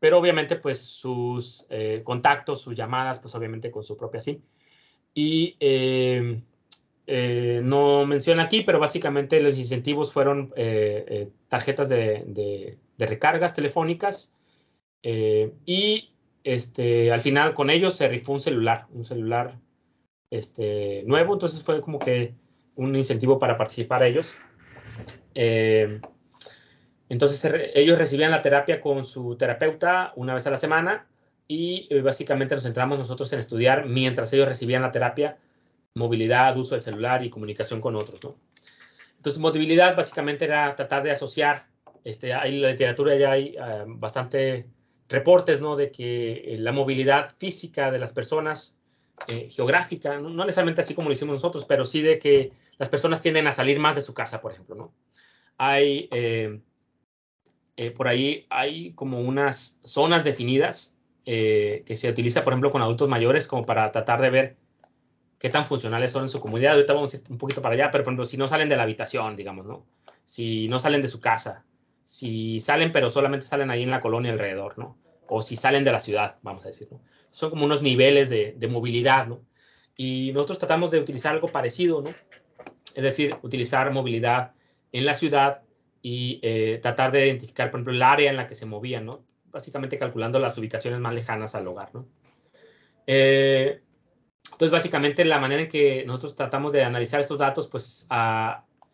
pero obviamente pues sus eh, contactos, sus llamadas, pues obviamente con su propia SIM. Y eh, eh, no menciona aquí, pero básicamente los incentivos fueron eh, eh, tarjetas de, recargas telefónicas y este, al final con ellos se rifó un celular, un celular este, nuevo, entonces fue como que un incentivo para participar ellos. entonces ellos recibían la terapia con su terapeuta una vez a la semana y básicamente nos centramos nosotros en estudiar mientras ellos recibían la terapia movilidad, uso del celular y comunicación con otros, ¿no? Entonces, movilidad básicamente era tratar de asociar, este, hay en la literatura ya hay eh, bastante reportes, ¿no? De que eh, la movilidad física de las personas, eh, geográfica, ¿no? necesariamente así como lo hicimos nosotros, pero sí de que las personas tienden a salir más de su casa, por ejemplo, ¿no? Hay, por ahí hay como unas zonas definidas que se utiliza, por ejemplo, con adultos mayores como para tratar de ver qué tan funcionales son en su comunidad. Ahorita vamos a ir un poquito para allá, pero por ejemplo, si no salen de la habitación, digamos, ¿no? Si no salen de su casa, si salen, pero solamente salen ahí en la colonia alrededor, ¿no? O si salen de la ciudad, vamos a decir, ¿no? Son como unos niveles de, de movilidad, ¿no? Y nosotros tratamos de utilizar algo parecido, ¿no? Es decir, utilizar movilidad en la ciudad y eh, tratar de identificar, por ejemplo, el área en la que se movían, ¿no? Básicamente calculando las ubicaciones más lejanas al hogar, ¿no? Eh, entonces, básicamente la manera en que nosotros tratamos de analizar estos datos, pues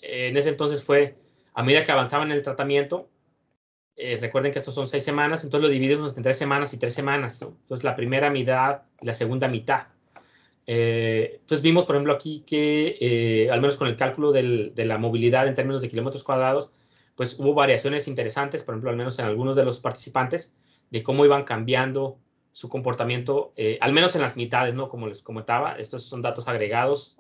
en ese entonces fue a medida que avanzaban en el tratamiento, eh, recuerden que estos son seis semanas, entonces lo dividimos en tres semanas y tres semanas. Entonces, la primera mitad y la segunda mitad. Eh, entonces, vimos, por ejemplo, aquí que, eh, al menos con el cálculo de la movilidad en términos de kilómetros cuadrados, pues hubo variaciones interesantes, por ejemplo, al menos en algunos de los participantes, de cómo iban cambiando su comportamiento, eh, al menos en las mitades, ¿no? Como les comentaba, estos son datos agregados,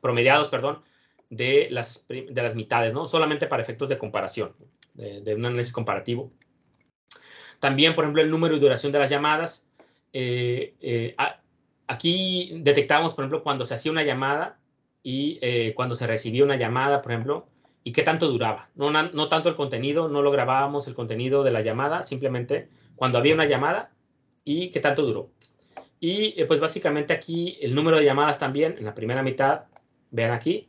promediados, perdón, de las, de las mitades, ¿no? Solamente para efectos de comparación, de, un análisis comparativo. También, por ejemplo, el número y duración de las llamadas. Eh, eh, aquí detectábamos, por ejemplo, cuando se hacía una llamada y cuando se recibía una llamada, por ejemplo, y qué tanto duraba. no, no, tanto el contenido, no lo grabábamos el contenido de la llamada, simplemente cuando había una llamada y qué tanto duró. Y eh, pues básicamente aquí el número de llamadas también, en la primera mitad, vean aquí,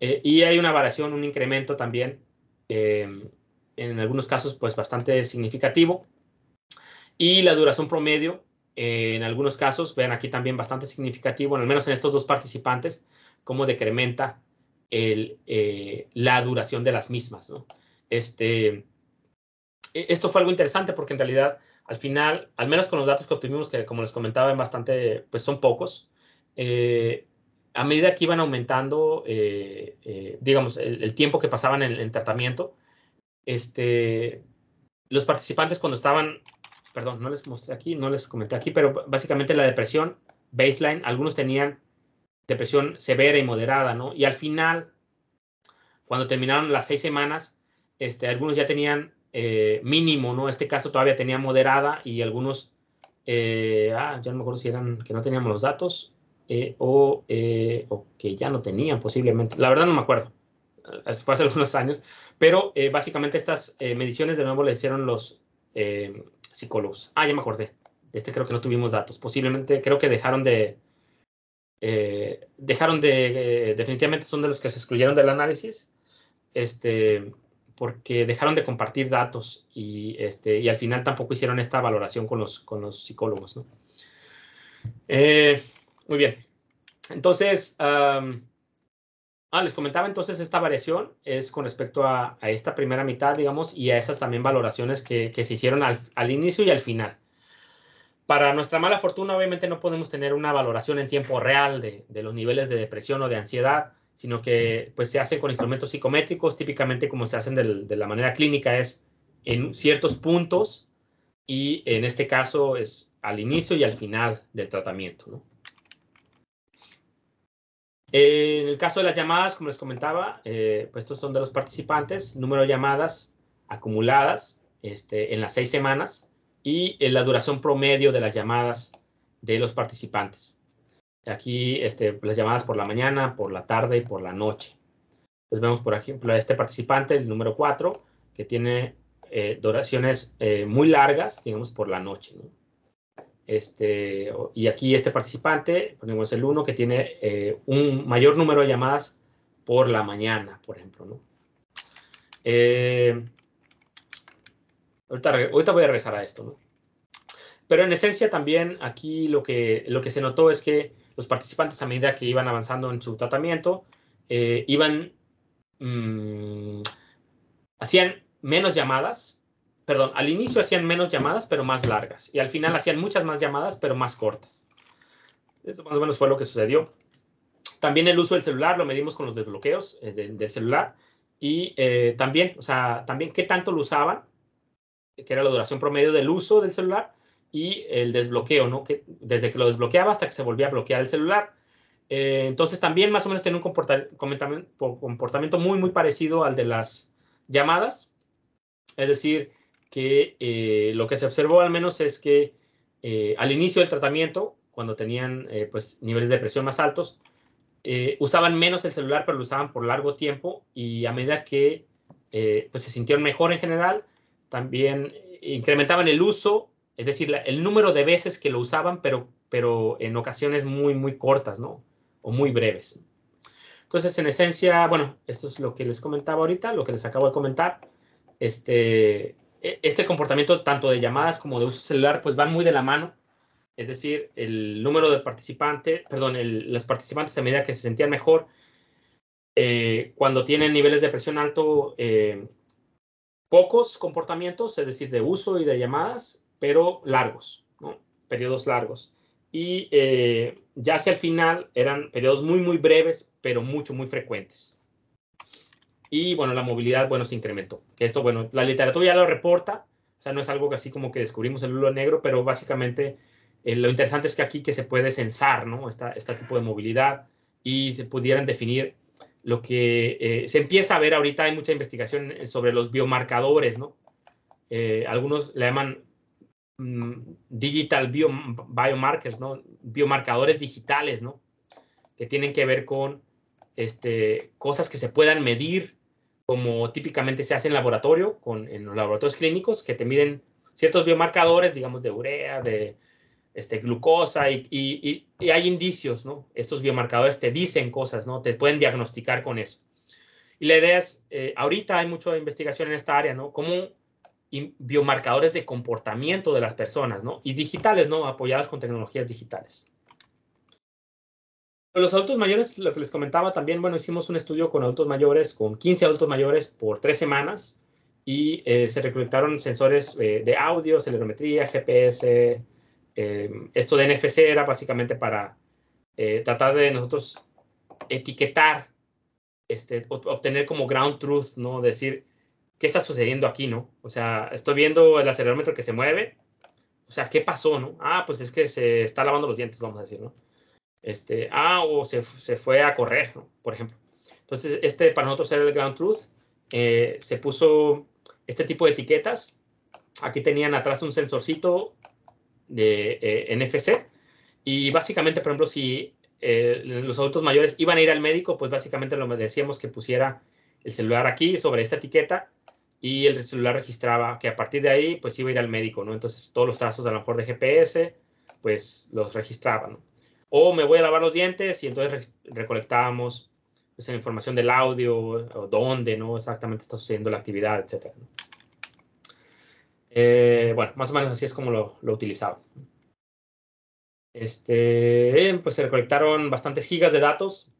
eh, y hay una variación, un incremento también, em, en algunos casos pues bastante significativo. Y la duración promedio, eh, en algunos casos, vean aquí también bastante significativo, al menos en estos dos participantes, cómo decrementa la duración de las mismas. Este, e-, esto fue algo interesante porque en realidad al final, al menos con los datos que obtuvimos, que como les comentaba, bastante, pues son pocos, eh, a medida que iban aumentando, eh, eh, digamos, el, tiempo que pasaban en, el tratamiento, este, los participantes cuando estaban, perdón, no les mostré aquí, no les comenté aquí, pero básicamente la depresión baseline, algunos tenían depresión severa y moderada, ¿no? Y al final, cuando terminaron las seis semanas, este, algunos ya tenían eh, mínimo, ¿no? Este caso todavía tenía moderada y algunos, eh, ah, ya no me acuerdo si eran que no teníamos los datos eh, o, eh, o, que ya no tenían posiblemente, la verdad no me acuerdo, fue hace algunos años, pero básicamente estas mediciones de nuevo le hicieron los psicólogos. Ah, ya me acordé, este creo que no tuvimos datos, posiblemente creo que dejaron de... dejaron de, definitivamente son de los que se excluyeron del análisis, este, porque dejaron de compartir datos y, este, y al final tampoco hicieron esta valoración con los, con los psicólogos. ¿no? Eh, muy bien. Entonces, ah, les comentaba entonces esta variación es con respecto a, a, esta primera mitad, digamos, y a esas también valoraciones que, que se hicieron al, al inicio y al final para nuestra mala fortuna, obviamente no podemos tener una valoración en tiempo real de, de, los niveles de depresión o de ansiedad, sino que pues se hacen con instrumentos psicométricos, típicamente como se hacen de la manera clínica es en ciertos puntos y en este caso es al inicio y al final del tratamiento. en el caso de las llamadas, como les comentaba, eh, pues, estos son de los participantes, número de llamadas acumuladas este, en las seis semanas y la duración promedio de las llamadas de los participantes. Aquí este, las llamadas por la mañana, por la tarde y por la noche. Entonces vemos, por ejemplo, a este participante, el número 4, que tiene eh, duraciones eh, muy largas, digamos, por la noche. Este, y aquí este participante, ponemos el 1, que tiene eh, un mayor número de llamadas por la mañana, por ejemplo. ¿no? Ahorita, ahorita, voy a regresar a esto. ¿no? Pero en esencia también aquí lo que, lo que se notó es que los participantes a medida que iban avanzando en su tratamiento, eh, iban, mm, hacían menos llamadas, perdón, al inicio hacían menos llamadas pero más largas y al final hacían muchas más llamadas pero más cortas. Eso más o menos fue lo que sucedió. También el uso del celular lo medimos con los desbloqueos eh, del celular y eh, también, o sea, también qué tanto lo usaban, que era la duración promedio del uso del celular y el desbloqueo, ¿no? Que desde que lo desbloqueaba hasta que se volvía a bloquear el celular. Eh, entonces también más o menos tenía un comportamiento muy, muy parecido al de las llamadas. Es decir, que eh, lo que se observó al menos es que eh, al inicio del tratamiento, cuando tenían pues, niveles de presión más altos, usaban menos el celular, pero lo usaban por largo tiempo y a medida que pues, se sintieron mejor en general, también incrementaban el uso es decir, el número de veces que lo usaban, pero, pero en ocasiones muy, muy cortas, ¿no? O muy breves. Entonces, en esencia, bueno, esto es lo que les comentaba ahorita, lo que les acabo de comentar. Este, e, este comportamiento tanto de llamadas como de uso celular, pues van muy de la mano. Es decir, el número de participantes, perdón, los participantes a medida que se sentían mejor, eh, cuando tienen niveles de presión alto, eh, pocos comportamientos, es decir, de uso y de llamadas, pero largos, ¿no? periodos largos. Y eh, ya hacia el final eran periodos muy, muy breves, pero mucho, muy frecuentes. Y bueno, la movilidad, bueno, se incrementó. Esto, bueno, la literatura ya lo reporta, o sea, no es algo que así como que descubrimos el hilo negro, pero básicamente eh, lo interesante es que aquí que se puede censar, ¿no? Esta, este tipo de movilidad y se pudieran definir lo que eh, se empieza a ver ahorita, hay mucha investigación sobre los biomarcadores, ¿no? algunos le llaman Mm, digital biomarkers, ¿no? Biomarcadores digitales, ¿no? Que tienen que ver con este, cosas que se puedan medir, como típicamente se hace en laboratorio, con, en los laboratorios clínicos, que te miden ciertos biomarcadores, digamos, de urea, de este, glucosa, y, hay indicios, ¿no? Estos biomarcadores te dicen cosas, ¿no? Te pueden diagnosticar con eso. Y la idea es, eh, ahorita hay mucha investigación en esta área, ¿no? ¿Cómo y biomarcadores de comportamiento de las personas, ¿no? Y digitales, ¿no? Apoyadas con tecnologías digitales. los adultos mayores, lo que les comentaba también, bueno, hicimos un estudio con adultos mayores, con 15 adultos mayores por tres semanas y eh, se reclutaron sensores eh, de audio, acelerometría, GPS. Eh, esto de NFC era básicamente para tratar de nosotros etiquetar, este, obtener como ground truth, ¿no? Decir, ¿qué está sucediendo aquí, no? O sea, estoy viendo el acelerómetro que se mueve, o sea, ¿qué pasó, no? Ah, pues es que se está lavando los dientes, vamos a decir, ¿no? Este, ah, o se, se fue a correr, ¿no? Por ejemplo. Entonces, este para nosotros era el ground truth. Eh, se puso este tipo de etiquetas. Aquí tenían atrás un sensorcito de eh, NFC. Y básicamente, por ejemplo, si eh, los adultos mayores iban a ir al médico, pues básicamente lo decíamos que pusiera el celular aquí sobre esta etiqueta y el celular registraba que a partir de ahí pues iba a ir al médico, ¿no? Entonces todos los trazos a lo mejor de GPS pues los registraba, ¿no? O me voy a lavar los dientes y entonces recolectábamos pues, la información del audio o dónde, ¿no? Exactamente está sucediendo la actividad, etcétera. Eh, bueno, más o menos así es como lo, lo utilizaba. Este, pues se recolectaron bastantes gigas de datos,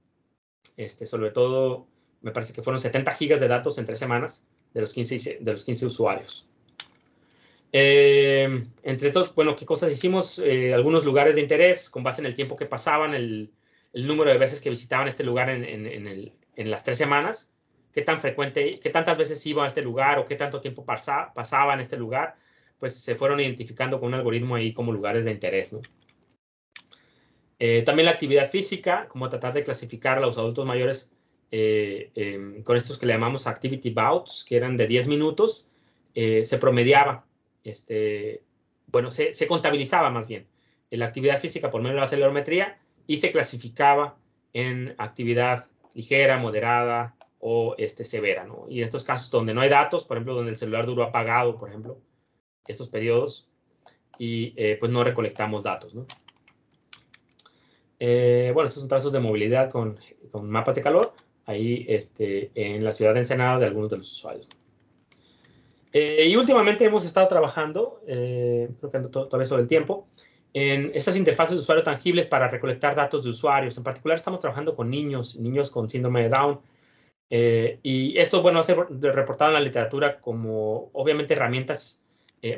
este, sobre todo me parece que fueron 70 gigas de datos en tres semanas de los 15, de los 15 usuarios. Eh, entre estos, bueno, ¿qué cosas hicimos? Eh, algunos lugares de interés con base en el tiempo que pasaban, el, número de veces que visitaban este lugar en, en, las tres semanas, qué tan frecuente, qué tantas veces iban a este lugar o qué tanto tiempo pasaban pasaba en este lugar, pues se fueron identificando con un algoritmo ahí como lugares de interés, ¿no? Eh, también la actividad física, como tratar de clasificar a los adultos mayores eh, em, con estos que le llamamos activity bouts, que eran de 10 minutos, eh, se promediaba, este, bueno, se, contabilizaba más bien la actividad física por medio de la acelerometría y se clasificaba en actividad ligera, moderada o este, severa, ¿no? Y en estos casos donde no hay datos, por ejemplo, donde el celular duró apagado, por ejemplo, estos periodos, y eh, pues no recolectamos datos, ¿no? bueno, estos son trazos de movilidad con, con mapas de calor ahí este, en la ciudad de Ensenada de algunos de los usuarios. Eh, y últimamente hemos estado trabajando, eh, creo que ando todavía sobre el tiempo, en estas interfaces de usuario tangibles para recolectar datos de usuarios. En particular estamos trabajando con niños, niños con síndrome de Down. Eh, y esto, bueno, va a ser reportado en la literatura como obviamente herramientas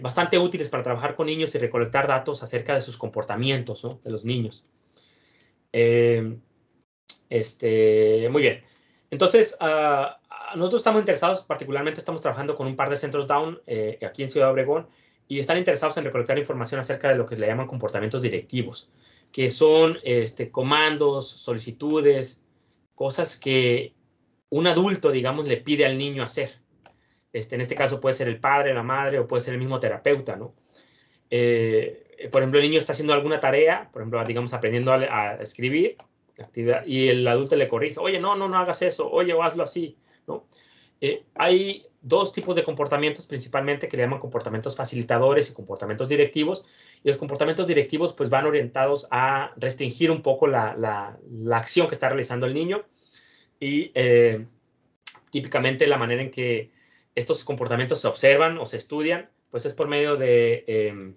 bastante útiles para trabajar con niños y recolectar datos acerca de sus comportamientos, ¿no? De los niños. este, muy bien. Entonces, ah, ah, nosotros estamos interesados, particularmente estamos trabajando con un par de centros down eh, aquí en Ciudad Obregón y están interesados en recolectar información acerca de lo que le llaman comportamientos directivos, que son este, comandos, solicitudes, cosas que un adulto, digamos, le pide al niño hacer. Este, en este caso puede ser el padre, la madre o puede ser el mismo terapeuta, ¿no? Eh, por ejemplo, el niño está haciendo alguna tarea, por ejemplo, digamos, aprendiendo a escribir y el adulto le corrige, oye, no, no, no hagas eso, oye, o hazlo así, ¿no? Eh, hay dos tipos de comportamientos principalmente que le llaman comportamientos facilitadores y comportamientos directivos. Y los comportamientos directivos pues van orientados a restringir un poco la, la, acción que está realizando el niño. Y eh, típicamente la manera en que estos comportamientos se observan o se estudian pues es por medio de, em,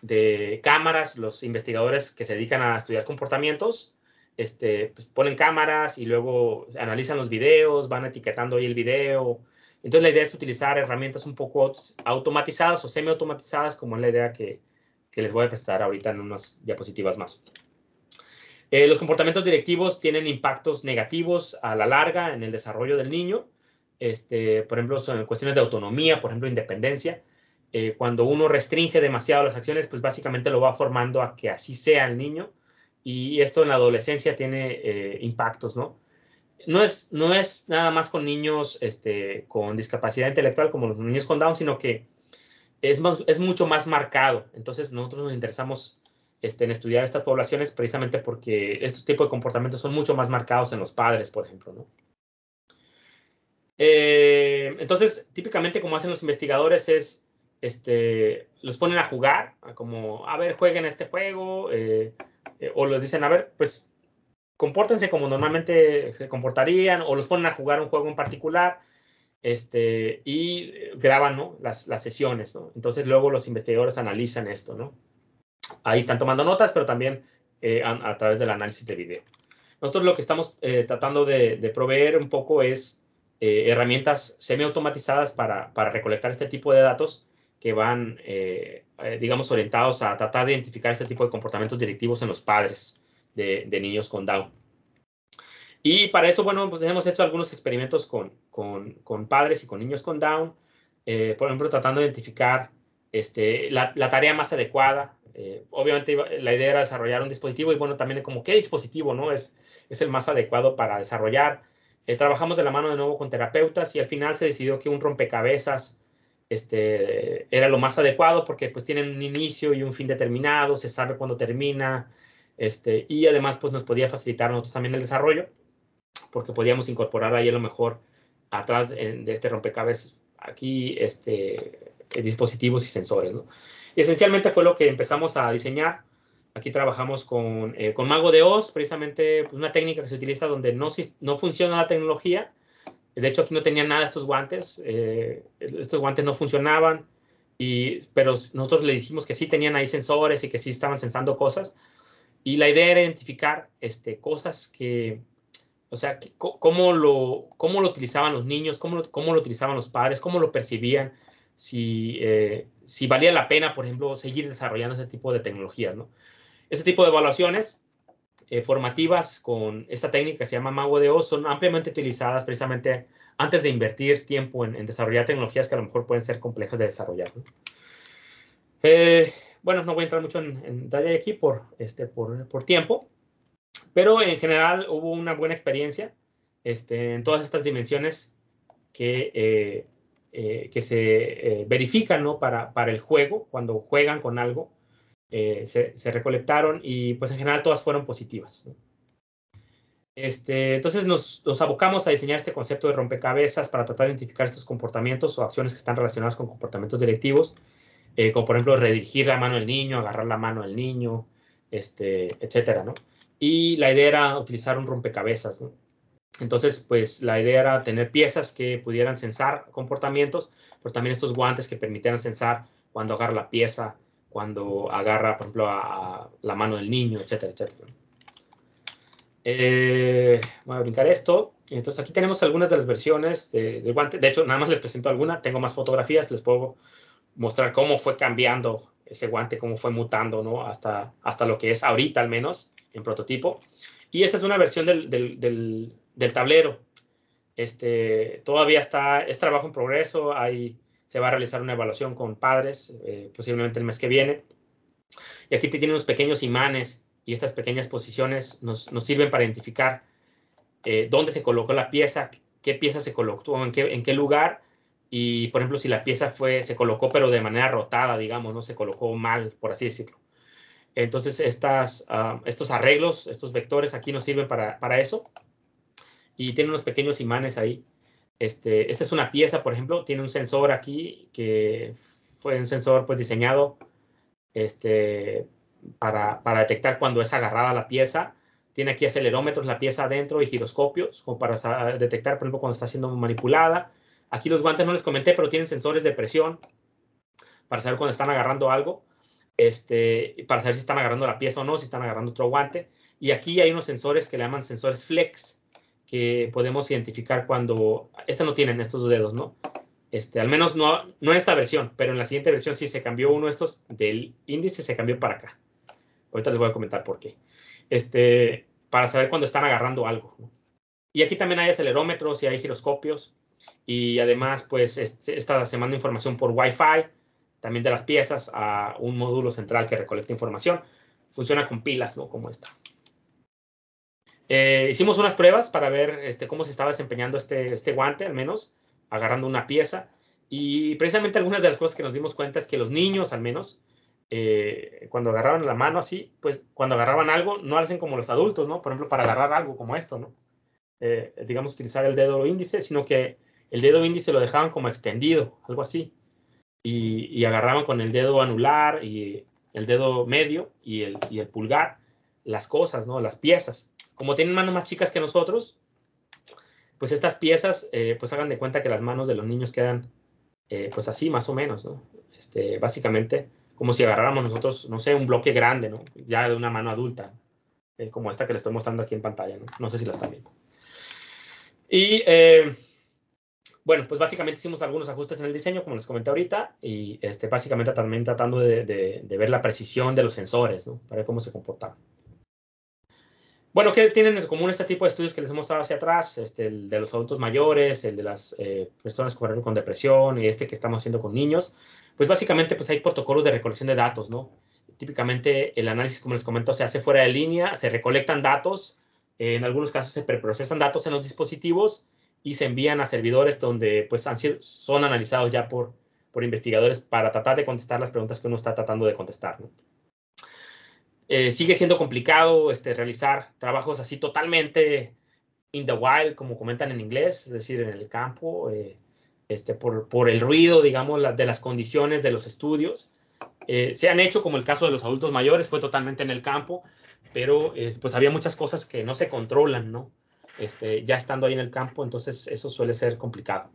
de cámaras. Los investigadores que se dedican a estudiar comportamientos este, pues ponen cámaras y luego analizan los videos, van etiquetando ahí el video. Entonces la idea es utilizar herramientas un poco automatizadas o semi-automatizadas, como es la idea que, les voy a prestar ahorita en unas diapositivas más. Eh, los comportamientos directivos tienen impactos negativos a la larga en el desarrollo del niño. Este, por ejemplo, son cuestiones de autonomía, por ejemplo, independencia. Eh, cuando uno restringe demasiado las acciones, pues básicamente lo va formando a que así sea el niño y esto en la adolescencia tiene eh, impactos, ¿no? No es, no es nada más con niños este, con discapacidad intelectual como los niños con Down, sino que es, es mucho más marcado. Entonces nosotros nos interesamos este, en estudiar estas poblaciones precisamente porque estos tipos de comportamientos son mucho más marcados en los padres, por ejemplo, ¿no? Eh, entonces, típicamente como hacen los investigadores es, este, los ponen a jugar, como, a ver, jueguen este juego, eh, eh, o les dicen, a ver, pues compórtense como normalmente se comportarían, o los ponen a jugar un juego en particular, este, y eh, graban ¿no? las, las, sesiones, ¿no? Entonces luego los investigadores analizan esto, ¿no? Ahí están tomando notas, pero también eh, a, través del análisis de video. Nosotros lo que estamos tratando de, proveer un poco es herramientas semiautomatizadas para, para recolectar este tipo de datos que van, eh, eh, digamos, orientados a tratar de identificar este tipo de comportamientos directivos en los padres de, niños con Down. Y para eso, bueno, pues hemos hecho algunos experimentos con, padres y con niños con Down, eh, por ejemplo, tratando de identificar este, la, tarea más adecuada. obviamente la idea era desarrollar un dispositivo y bueno, también como qué dispositivo ¿no? es, es el más adecuado para desarrollar. trabajamos de la mano de nuevo con terapeutas y al final se decidió que un rompecabezas este, era lo más adecuado porque pues tienen un inicio y un fin determinado, se sabe cuándo termina, este, y además pues nos podía facilitar nosotros también el desarrollo, porque podíamos incorporar ahí a lo mejor atrás de este rompecabezas aquí este, dispositivos y sensores. ¿no? Y esencialmente fue lo que empezamos a diseñar. Aquí trabajamos con, eh, con Mago de Oz, precisamente pues, una técnica que se utiliza donde no, no funciona la tecnología, de hecho, aquí no tenían nada estos guantes, eh, estos guantes no funcionaban, y, pero nosotros le dijimos que sí tenían ahí sensores y que sí estaban sensando cosas. Y la idea era identificar este, cosas que, o sea, cómo, lo, cómo lo utilizaban los niños, cómo lo, lo utilizaban los padres, cómo lo percibían, si, eh, si valía la pena, por ejemplo, seguir desarrollando ese tipo de tecnologías, ¿no? Ese tipo de evaluaciones eh, formativas con esta técnica se llama Mago de Oz son ampliamente utilizadas precisamente antes de invertir tiempo en, desarrollar tecnologías que a lo mejor pueden ser complejas de desarrollar. Eh, bueno, no voy a entrar mucho en, detalle aquí por, este, por, por, tiempo, pero en general hubo una buena experiencia este, en todas estas dimensiones que, eh, que se verifican ¿no? para, para, el juego, cuando juegan con algo, eh, se, recolectaron y pues en general todas fueron positivas. Este, entonces nos, abocamos a diseñar este concepto de rompecabezas para tratar de identificar estos comportamientos o acciones que están relacionadas con comportamientos directivos, eh, como por ejemplo redirigir la mano del niño, agarrar la mano del niño, este, etcétera, ¿no? Y la idea era utilizar un rompecabezas, Entonces, pues la idea era tener piezas que pudieran censar comportamientos, pero también estos guantes que permitieran censar cuando agarra la pieza, cuando agarra, por ejemplo, a, la mano del niño, etcétera, etcétera. Eh, voy a brincar esto. Entonces aquí tenemos algunas de las versiones del de guante. De hecho, nada más les presento alguna. Tengo más fotografías, les puedo mostrar cómo fue cambiando ese guante, cómo fue mutando, ¿no? Hasta, hasta lo que es ahorita al menos en prototipo. Y esta es una versión del, del, del, del tablero. Este, todavía está, es trabajo en progreso, hay se va a realizar una evaluación con padres, eh, posiblemente el mes que viene. Y aquí te tienen unos pequeños imanes y estas pequeñas posiciones nos, sirven para identificar eh, dónde se colocó la pieza, qué pieza se colocó, en qué, lugar. Y, por ejemplo, si la pieza fue, se colocó pero de manera rotada, digamos, no se colocó mal, por así decirlo. Entonces, estas, ah, estos arreglos, estos vectores aquí nos sirven para, para eso. Y tiene unos pequeños imanes ahí este, esta es una pieza, por ejemplo, tiene un sensor aquí que fue un sensor pues diseñado este, para, detectar cuando es agarrada la pieza. Tiene aquí acelerómetros la pieza adentro y giroscopios para detectar, por ejemplo, cuando está siendo manipulada. Aquí los guantes no les comenté, pero tienen sensores de presión para saber cuando están agarrando algo, este, para saber si están agarrando la pieza o no, si están agarrando otro guante. Y aquí hay unos sensores que le llaman sensores flex, que podemos identificar cuando, esta no tienen estos dos dedos, ¿no? Este, al menos no, no en esta versión, pero en la siguiente versión sí se cambió uno de estos del índice, se cambió para acá. Ahorita les voy a comentar por qué. Este, para saber cuando están agarrando algo. Y aquí también hay acelerómetros y hay giroscopios. Y además, pues, esta se información por Wi-Fi, también de las piezas, a un módulo central que recolecta información. Funciona con pilas, ¿no? Como esta. Eh, hicimos unas pruebas para ver este, cómo se estaba desempeñando este, este guante, al menos, agarrando una pieza. Y precisamente algunas de las cosas que nos dimos cuenta es que los niños, al menos, eh, cuando agarraban la mano así, pues cuando agarraban algo, no hacen como los adultos, ¿no? Por ejemplo, para agarrar algo como esto, ¿no? Eh, digamos, utilizar el dedo índice, sino que el dedo índice lo dejaban como extendido, algo así. Y, agarraban con el dedo anular y el dedo medio y el, y el pulgar las cosas, ¿no? Las piezas. Como tienen manos más chicas que nosotros, pues estas piezas, eh, pues hagan de cuenta que las manos de los niños quedan, eh, pues así más o menos, ¿no? Este, básicamente, como si agarráramos nosotros, no sé, un bloque grande, ¿no? Ya de una mano adulta, eh, como esta que les estoy mostrando aquí en pantalla, ¿no? No sé si la están viendo. Y bueno, pues básicamente hicimos algunos ajustes en el diseño, como les comenté ahorita, y este, básicamente también tratando de, de ver la precisión de los sensores, ¿no? Para ver cómo se comportaban. Bueno, ¿qué tienen en común este tipo de estudios que les he mostrado hacia atrás? Este, el de los adultos mayores, el de las eh, personas con depresión y este que estamos haciendo con niños. Pues básicamente pues hay protocolos de recolección de datos, ¿no? Típicamente el análisis, como les comento, se hace fuera de línea, se recolectan datos, eh, en algunos casos se preprocesan datos en los dispositivos y se envían a servidores donde pues han son analizados ya por, por investigadores para tratar de contestar las preguntas que uno está tratando de contestar, ¿no? Eh, sigue siendo complicado este, realizar trabajos así totalmente in the wild, como comentan en inglés, es decir, en el campo, eh, este, por, por, el ruido, digamos, la, de las condiciones de los estudios. Eh, se han hecho, como el caso de los adultos mayores, fue totalmente en el campo, pero pues había muchas cosas que no se controlan, ¿no? Este, ya estando ahí en el campo, entonces eso suele ser complicado.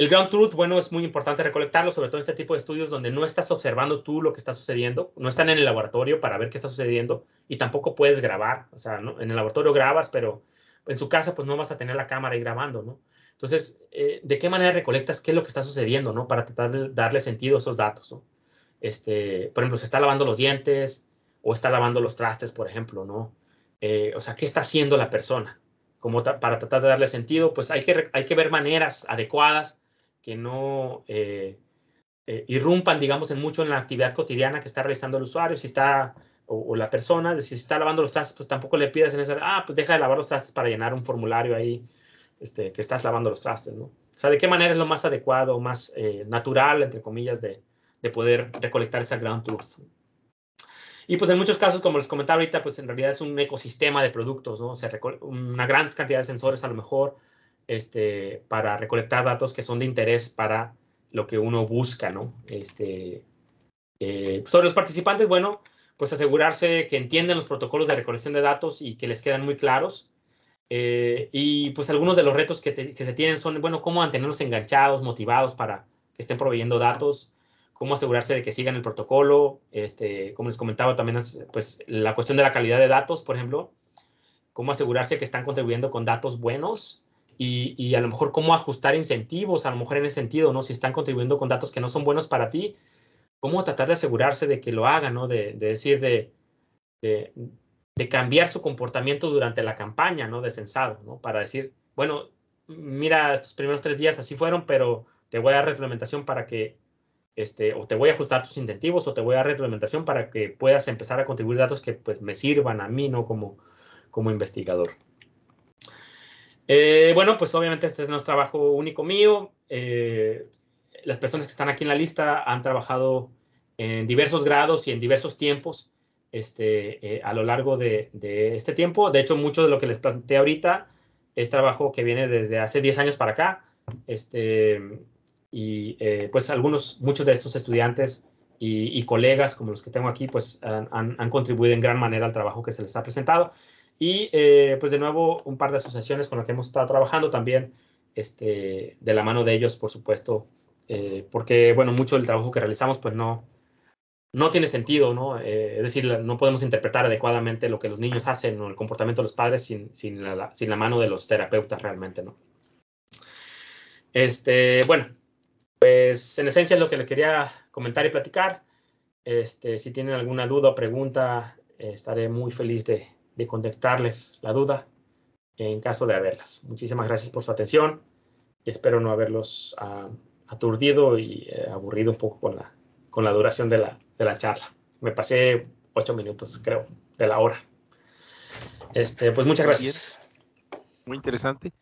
El ground truth, bueno, es muy importante recolectarlo, sobre todo en este tipo de estudios donde no estás observando tú lo que está sucediendo, no están en el laboratorio para ver qué está sucediendo y tampoco puedes grabar. O sea, ¿no? en el laboratorio grabas, pero en su casa pues no vas a tener la cámara ahí grabando, ¿no? Entonces, eh, ¿de qué manera recolectas qué es lo que está sucediendo, ¿no? Para tratar de darle sentido a esos datos, ¿no? Este, por ejemplo, se está lavando los dientes o está lavando los trastes, por ejemplo, ¿no? Eh, o sea, ¿qué está haciendo la persona? Como para tratar de darle sentido, pues hay que, hay que ver maneras adecuadas que no eh, eh, irrumpan, digamos, en mucho en la actividad cotidiana que está realizando el usuario, si está, o, la persona, si está lavando los trastes, pues tampoco le pidas en esa, ah, pues deja de lavar los trastes para llenar un formulario ahí, este, que estás lavando los trastes, ¿no? O sea, ¿de qué manera es lo más adecuado, más eh, natural, entre comillas, de, de, poder recolectar esa ground truth? Y pues en muchos casos, como les comentaba ahorita, pues en realidad es un ecosistema de productos, ¿no? O sea, una gran cantidad de sensores a lo mejor, este, para recolectar datos que son de interés para lo que uno busca, ¿no? Este, eh, sobre los participantes, bueno, pues asegurarse que entienden los protocolos de recolección de datos y que les quedan muy claros. Eh, y pues algunos de los retos que, que, se tienen son, bueno, cómo mantenerlos enganchados, motivados para que estén proveyendo datos, cómo asegurarse de que sigan el protocolo, este, como les comentaba también, pues la cuestión de la calidad de datos, por ejemplo, cómo asegurarse que están contribuyendo con datos buenos, y, a lo mejor cómo ajustar incentivos, a lo mejor en ese sentido, ¿no? Si están contribuyendo con datos que no son buenos para ti, cómo tratar de asegurarse de que lo hagan, ¿no? De, decir, de, cambiar su comportamiento durante la campaña, ¿no? De sensado, ¿no? Para decir, bueno, mira, estos primeros tres días así fueron, pero te voy a dar retroalimentación para que, este, o te voy a ajustar tus incentivos, o te voy a dar retroalimentación para que puedas empezar a contribuir datos que, pues, me sirvan a mí, ¿no? Como, como investigador. Eh, bueno, pues obviamente este no es trabajo único mío. Eh, las personas que están aquí en la lista han trabajado en diversos grados y en diversos tiempos este, eh, a lo largo de, este tiempo. De hecho, mucho de lo que les planteé ahorita es trabajo que viene desde hace 10 años para acá. Este, y pues algunos, muchos de estos estudiantes y, colegas como los que tengo aquí, pues han, contribuido en gran manera al trabajo que se les ha presentado. Y eh, pues de nuevo un par de asociaciones con las que hemos estado trabajando también, este, de la mano de ellos, por supuesto, eh, porque bueno, mucho del trabajo que realizamos pues no, no tiene sentido, ¿no? Eh, es decir, no podemos interpretar adecuadamente lo que los niños hacen o el comportamiento de los padres sin, la, mano de los terapeutas realmente, ¿no? Este, bueno, pues en esencia es lo que les quería comentar y platicar. Este, si tienen alguna duda o pregunta, estaré muy feliz de, de contestarles la duda en caso de haberlas. Muchísimas gracias por su atención. Espero no haberlos ah, aturdido y eh, aburrido un poco con la, con la duración de la, charla. Me pasé ocho minutos, creo, de la hora. Este, pues muchas gracias. Muy interesante.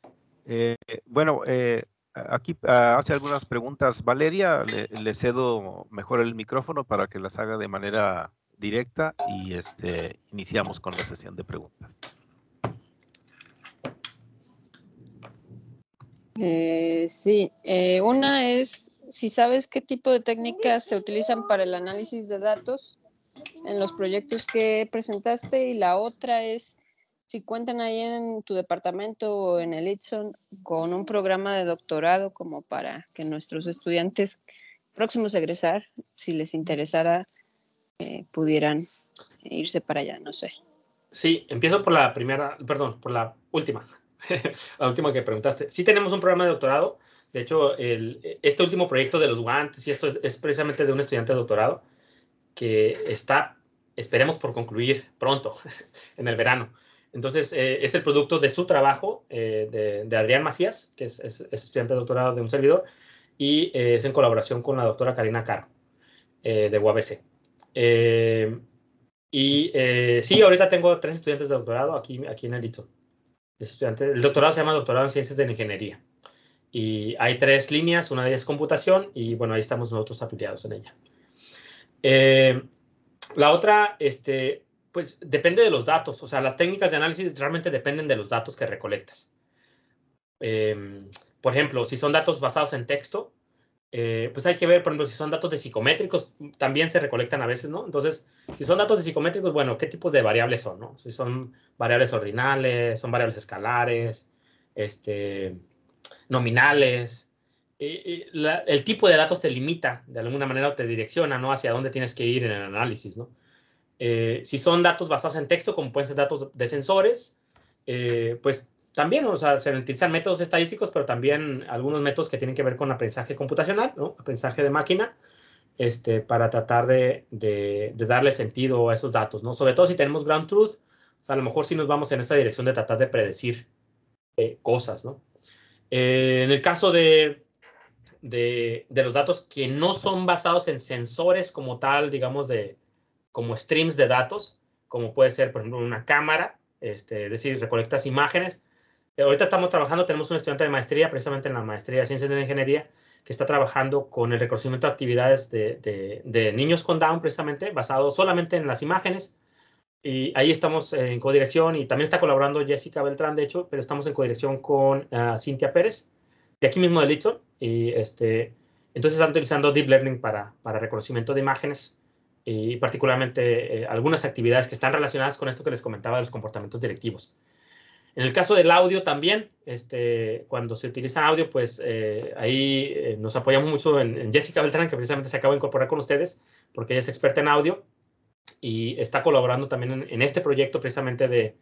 Eh, bueno, eh, aquí ah, hace algunas preguntas Valeria. le, cedo mejor el micrófono para que las haga de manera directa y este, iniciamos con la sesión de preguntas. Eh, sí, eh, una es si sabes qué tipo de técnicas se utilizan para el análisis de datos en los proyectos que presentaste y la otra es si cuentan ahí en tu departamento o en el Itson con un programa de doctorado como para que nuestros estudiantes próximos a egresar, si les interesara eh, pudieran irse para allá, no sé. Sí, empiezo por la primera, perdón, por la última, la última que preguntaste. Sí tenemos un programa de doctorado, de hecho, este último proyecto de los guantes y esto es, precisamente de un estudiante de doctorado que está, esperemos por concluir pronto, en el verano. Entonces, eh, es el producto de su trabajo, eh, de, Adrián Macías, que es, estudiante de doctorado de un servidor, y es en colaboración con la doctora Karina Caro, de UABC. Eh, y eh, sí, ahorita tengo tres estudiantes de doctorado aquí, aquí en el ITSO. El doctorado se llama Doctorado en Ciencias de la Ingeniería. Y hay tres líneas, una de ellas es computación y bueno, ahí estamos nosotros afiliados en ella. Eh, la otra, este, pues depende de los datos, o sea, las técnicas de análisis realmente dependen de los datos que recolectas. Eh, por ejemplo, si son datos basados en texto, eh, pues hay que ver, por ejemplo, si son datos de psicométricos, también se recolectan a veces, ¿no? Entonces, si son datos de psicométricos, bueno, ¿qué tipos de variables son, no? Si son variables ordinales, son variables escalares, este, nominales. el tipo de datos te limita, de alguna manera, o te direcciona, ¿no? Hacia dónde tienes que ir en el análisis, ¿no? Eh, si son datos basados en texto, como pueden ser datos de sensores, eh, pues también, o sea, se utilizan métodos estadísticos, pero también algunos métodos que tienen que ver con aprendizaje computacional, ¿no? Aprendizaje de máquina, este, para tratar de, de, darle sentido a esos datos, ¿no? Sobre todo si tenemos ground truth, o sea, a lo mejor sí nos vamos en esa dirección de tratar de predecir eh, cosas, ¿no? Eh, en el caso de, de, de, los datos que no son basados en sensores como tal, digamos, de como streams de datos, como puede ser, por ejemplo, una cámara, este, es decir, recolectas imágenes, eh, ahorita estamos trabajando, tenemos un estudiante de maestría, precisamente en la maestría de Ciencias de la Ingeniería, que está trabajando con el reconocimiento de actividades de, niños con Down, precisamente basado solamente en las imágenes. Y ahí estamos en codirección y también está colaborando Jessica Beltrán, de hecho, pero estamos en codirección con Cynthia ah, Cintia Pérez, de aquí mismo de Litson. Y este, entonces están utilizando Deep Learning para, reconocimiento de imágenes y particularmente eh, algunas actividades que están relacionadas con esto que les comentaba de los comportamientos directivos. En el caso del audio también, este, cuando se utiliza audio, pues eh, ahí eh, nos apoyamos mucho en, Jessica Beltrán, que precisamente se acaba de incorporar con ustedes, porque ella es experta en audio y está colaborando también en, este proyecto precisamente de,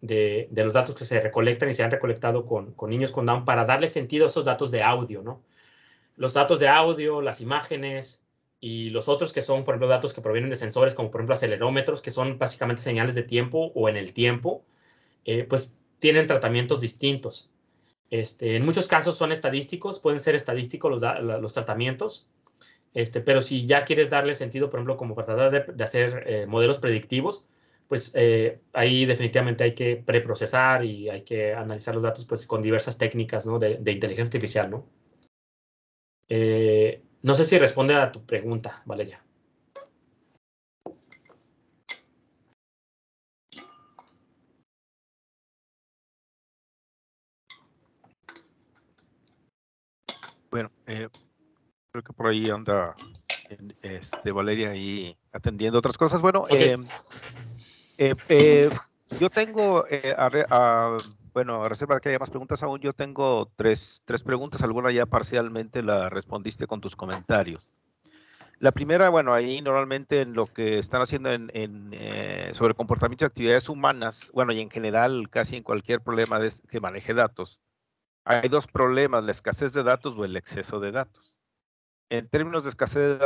de, los datos que se recolectan y se han recolectado con, con, niños con Down para darle sentido a esos datos de audio, ¿no? Los datos de audio, las imágenes y los otros que son, por ejemplo, datos que provienen de sensores, como por ejemplo acelerómetros, que son básicamente señales de tiempo o en el tiempo, eh, pues tienen tratamientos distintos. Este, en muchos casos son estadísticos, pueden ser estadísticos los, tratamientos, este, pero si ya quieres darle sentido, por ejemplo, como para tratar de, hacer eh, modelos predictivos, pues eh, ahí definitivamente hay que preprocesar y hay que analizar los datos pues, con diversas técnicas de, inteligencia artificial. ¿no? Eh, no sé si responde a tu pregunta, Valeria. Bueno, eh, creo que por ahí anda este, Valeria ahí atendiendo otras cosas. Bueno, em, eh, eh, yo tengo bueno, a reserva de que haya más preguntas aún, yo tengo tres, tres preguntas, alguna ya parcialmente la respondiste con tus comentarios. La primera, bueno, ahí normalmente en lo que están haciendo en, sobre comportamiento de actividades humanas, bueno, y en general casi en cualquier problema de, que maneje datos, hay dos problemas, la escasez de datos o el exceso de datos. En términos de escasez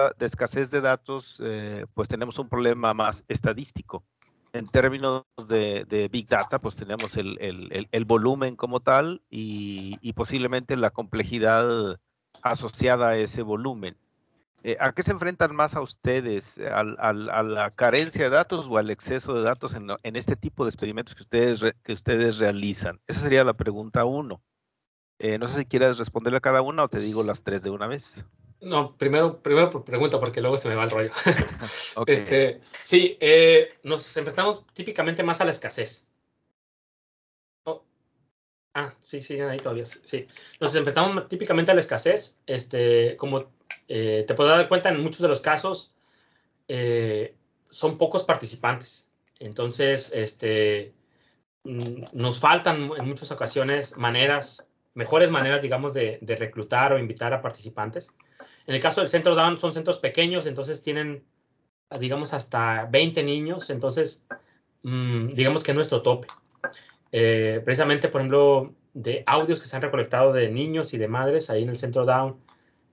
de, datos, eh, pues tenemos un problema más estadístico. En términos de, Big Data, pues tenemos el, volumen como tal y, posiblemente la complejidad asociada a ese volumen. Eh, ¿A qué se enfrentan más a ustedes? ¿Al, a la carencia de datos o al exceso de datos en, este tipo de experimentos ustedes, que ustedes realizan? Esa sería la pregunta uno. Eh, no sé si quieres responderle a cada una o te digo las tres de una vez. No, primero, primero por pregunta, porque luego se me va el rollo. Este, sí, eh, nos enfrentamos típicamente más a la escasez. Oh. Ah, sí, sí, ahí todavía. Sí. Nos enfrentamos típicamente a la escasez. Este, como eh, te puedo dar cuenta, en muchos de los casos son pocos participantes. Entonces, este, mm, nos faltan en muchas ocasiones maneras mejores maneras, digamos, de, de, reclutar o invitar a participantes. En el caso del centro Down son centros pequeños, entonces tienen, digamos, hasta 20 niños, entonces, mm, digamos que es nuestro tope. Eh, precisamente, por ejemplo, de audios que se han recolectado de niños y de madres ahí en el centro Down,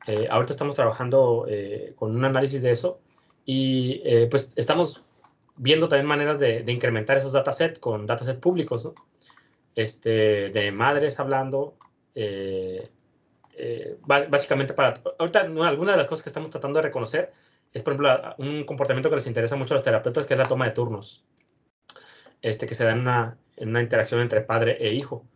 eh, ahorita estamos trabajando eh, con un análisis de eso y pues estamos viendo también maneras de, de incrementar esos datasets con datasets públicos, ¿no? Este, de madres hablando, eh, eh, básicamente para... Ahorita alguna de las cosas que estamos tratando de reconocer es, por ejemplo, un comportamiento que les interesa mucho a los terapeutas, que es la toma de turnos, este, que se da en una, una interacción entre padre e hijo.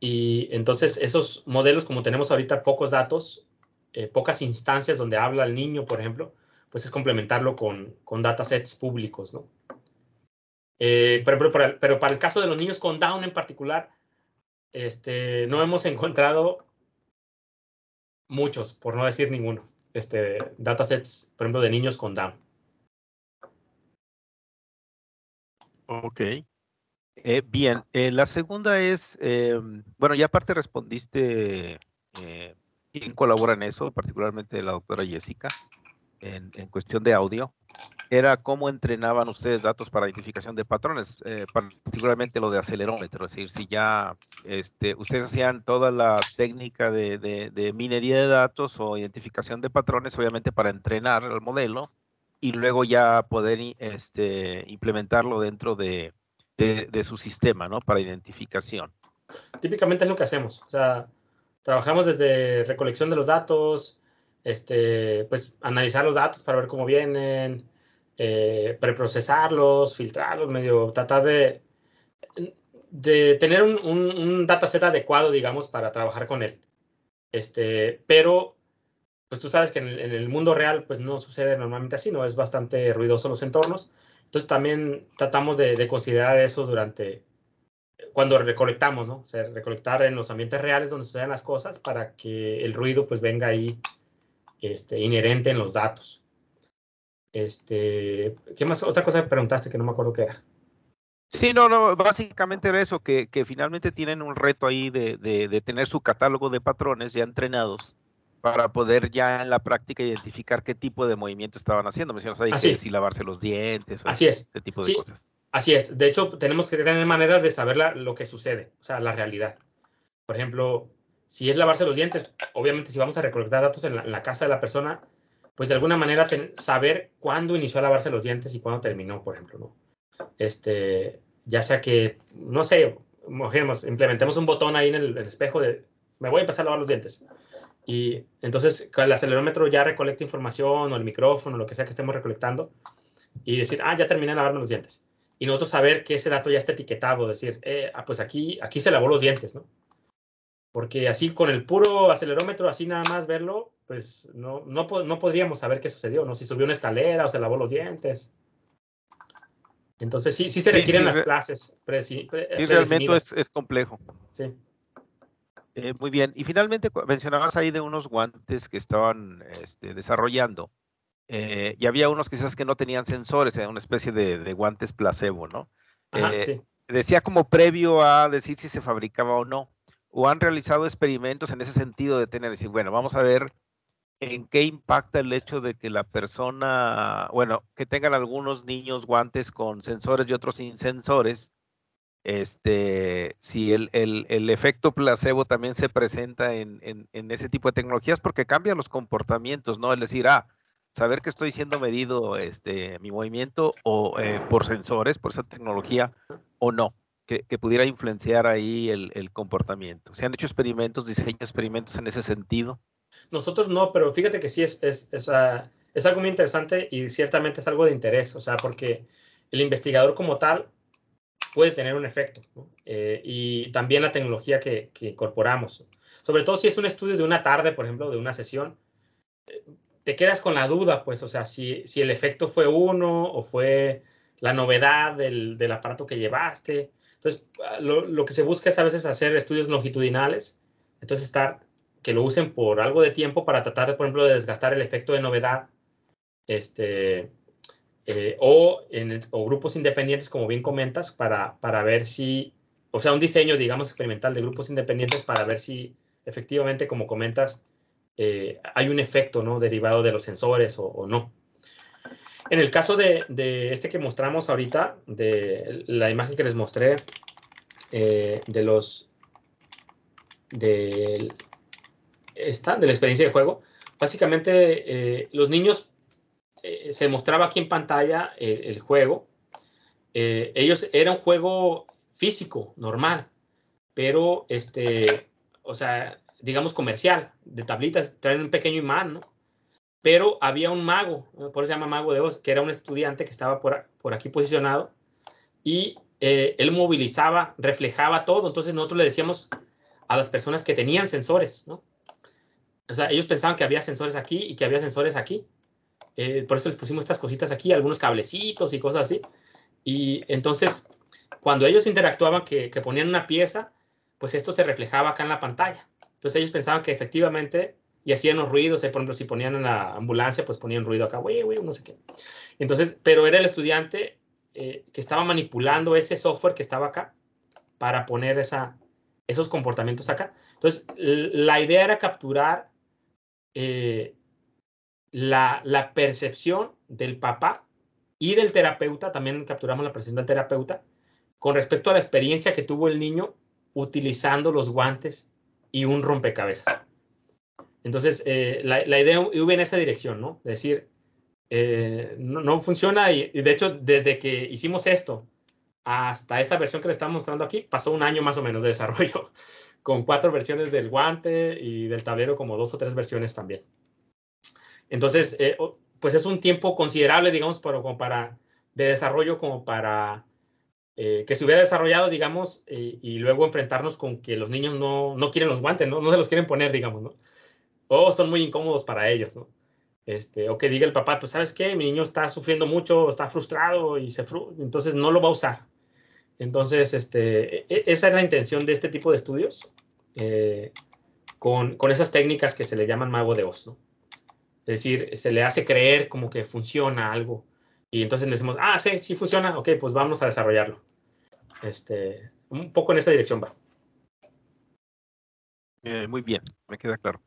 Y entonces esos modelos, como tenemos ahorita pocos datos, eh, pocas instancias donde habla el niño, por ejemplo, pues es complementarlo con, con datasets públicos, ¿no? pero, pero, para pero, para el, caso de los niños con Down en particular, este, no hemos encontrado muchos, por no decir ninguno, este, datasets, por ejemplo, de niños con Down. Ok. Eh, bien, eh, la segunda es, eh, bueno, ya aparte respondiste quién colabora en eso, particularmente la doctora Jessica, en, en cuestión de audio era cómo entrenaban ustedes datos para identificación de patrones, eh, particularmente lo de acelerómetro, es decir, si ya este, ustedes hacían toda la técnica de, minería de datos o identificación de patrones, obviamente para entrenar el modelo y luego ya poder este, implementarlo dentro de, su sistema, ¿no? Para identificación. Típicamente es lo que hacemos, o sea, trabajamos desde recolección de los datos, este, pues analizar los datos para ver cómo vienen, eh, preprocesarlos, filtrarlos, medio tratar de, de tener un, un, un, dataset adecuado, digamos, para trabajar con él. Este, pero, pues tú sabes que en el, mundo real, pues no sucede normalmente así, ¿no? Es bastante ruidoso los entornos. Entonces también tratamos de, considerar eso durante, cuando recolectamos, ¿no? recolectar en los ambientes reales donde suceden las cosas para que el ruido pues venga ahí este, inherente en los datos. Este, ¿Qué más? Otra cosa que preguntaste que no me acuerdo qué era. Sí, no, no, básicamente era eso, que, que finalmente tienen un reto ahí de, de, tener su catálogo de patrones ya entrenados para poder ya en la práctica identificar qué tipo de movimiento estaban haciendo. Mencionas ahí así que si lavarse los dientes, o así es. este tipo de cosas. Así es. De hecho, tenemos que tener maneras de saber lo que sucede, o sea, la realidad. Por ejemplo, si es lavarse los dientes, obviamente si vamos a recolectar datos en la casa de la persona, pues de alguna manera saber cuándo inició a lavarse los dientes y cuándo terminó, por ejemplo, ¿no? Este, ya sea que, no sé, mojemos, implementemos un botón ahí en el, espejo de, me voy a empezar a lavar los dientes. Y entonces el acelerómetro ya recolecta información o el micrófono, lo que sea que estemos recolectando, y decir, ah, ya terminé de lavarme los dientes. Y nosotros saber que ese dato ya está etiquetado, decir, eh, ah, pues aquí, aquí se lavó los dientes, ¿no? Porque así con el puro acelerómetro, así nada más verlo, pues no, no, podríamos saber qué sucedió, ¿no? Si subió una escalera o se lavó los dientes. Entonces sí, sí se requieren las clases. sí, eh, realmente es, complejo. Sí. Eh, muy bien. Y finalmente mencionabas ahí de unos guantes que estaban este, desarrollando. Eh, y había unos quizás que no tenían sensores, era una especie de, guantes placebo, ¿no? Ajá, sí. Decía como previo a decir si se fabricaba o no. O han realizado experimentos en ese sentido de tener, decir, bueno, vamos a ver en qué impacta el hecho de que la persona, bueno, que tengan algunos niños guantes con sensores y otros sin sensores, este, si el, el, el efecto placebo también se presenta en, en, ese tipo de tecnologías, porque cambian los comportamientos, ¿no? Es decir, ah, saber que estoy siendo medido este, mi movimiento o eh, por sensores, por esa tecnología, o no. Que, pudiera influenciar ahí el, el, comportamiento. ¿Se han hecho experimentos, diseño experimentos en ese sentido? Nosotros no, pero fíjate que sí es, ah, es, algo muy interesante y ciertamente es algo de interés, o sea, porque el investigador como tal puede tener un efecto eh, y también la tecnología que, incorporamos. Sobre todo si es un estudio de una tarde, por ejemplo, de una sesión, eh, te quedas con la duda, pues, o sea, si, si el efecto fue uno o fue la novedad del, aparato que llevaste. Entonces, lo, lo, que se busca es a veces hacer estudios longitudinales, entonces estar que lo usen por algo de tiempo para tratar, de, por ejemplo, de desgastar el efecto de novedad. Este, eh, o, en grupos independientes, como bien comentas, para, para ver si, o sea, un diseño, digamos, experimental de grupos independientes para ver si efectivamente, como comentas, eh, hay un efecto ¿no? derivado de los sensores o, no. En el caso de, este que mostramos ahorita, de la imagen que les mostré, eh, de los de esta, de la experiencia de juego, básicamente eh, los niños eh, se mostraba aquí en pantalla el juego. Eh, ellos era un juego físico, normal, pero este, o sea, digamos comercial, de tablitas, traen un pequeño imán, ¿no? Pero había un mago, por eso se llama Mago de Oz, que era un estudiante que estaba por, por aquí posicionado y él movilizaba, reflejaba todo. Entonces nosotros le decíamos a las personas que tenían sensores, ¿no? O sea, ellos pensaban que había sensores aquí y que había sensores aquí. Eh, por eso les pusimos estas cositas aquí, algunos cablecitos y cosas así. Y entonces, cuando ellos interactuaban, que, que ponían una pieza, pues esto se reflejaba acá en la pantalla. Entonces ellos pensaban que efectivamente, y hacían los ruidos, eh, por ejemplo, si ponían en la ambulancia, pues ponían ruido acá, güey, güey, no sé qué. Entonces, pero era el estudiante eh, que estaba manipulando ese software que estaba acá para poner esa, esos comportamientos acá. Entonces, la idea era capturar eh, la, percepción del papá y del terapeuta, también capturamos la percepción del terapeuta, con respecto a la experiencia que tuvo el niño utilizando los guantes y un rompecabezas. Entonces, eh, la, idea iba en esa dirección, ¿no? decir, eh, no, funciona y, de hecho, desde que hicimos esto, hasta esta versión que le estamos mostrando aquí, pasó un año más o menos de desarrollo, con cuatro versiones del guante y del tablero, como dos o tres versiones también. Entonces, eh, pues es un tiempo considerable, digamos, para, de desarrollo como para eh, que se hubiera desarrollado, digamos, y luego enfrentarnos con que los niños no, quieren los guantes, ¿no? se los quieren poner, digamos, O son muy incómodos para ellos, este, o que diga el papá, pues sabes qué, mi niño está sufriendo mucho, está frustrado y entonces no lo va a usar. Entonces, este, e, e, esa es la intención de este tipo de estudios eh, con, esas técnicas que se le llaman mago de Oz, ¿no? Es decir, se le hace creer como que funciona algo. Y entonces decimos, ah, sí, sí funciona, ok, pues vamos a desarrollarlo. Este, un poco en esa dirección va. Eh, muy bien, me queda claro.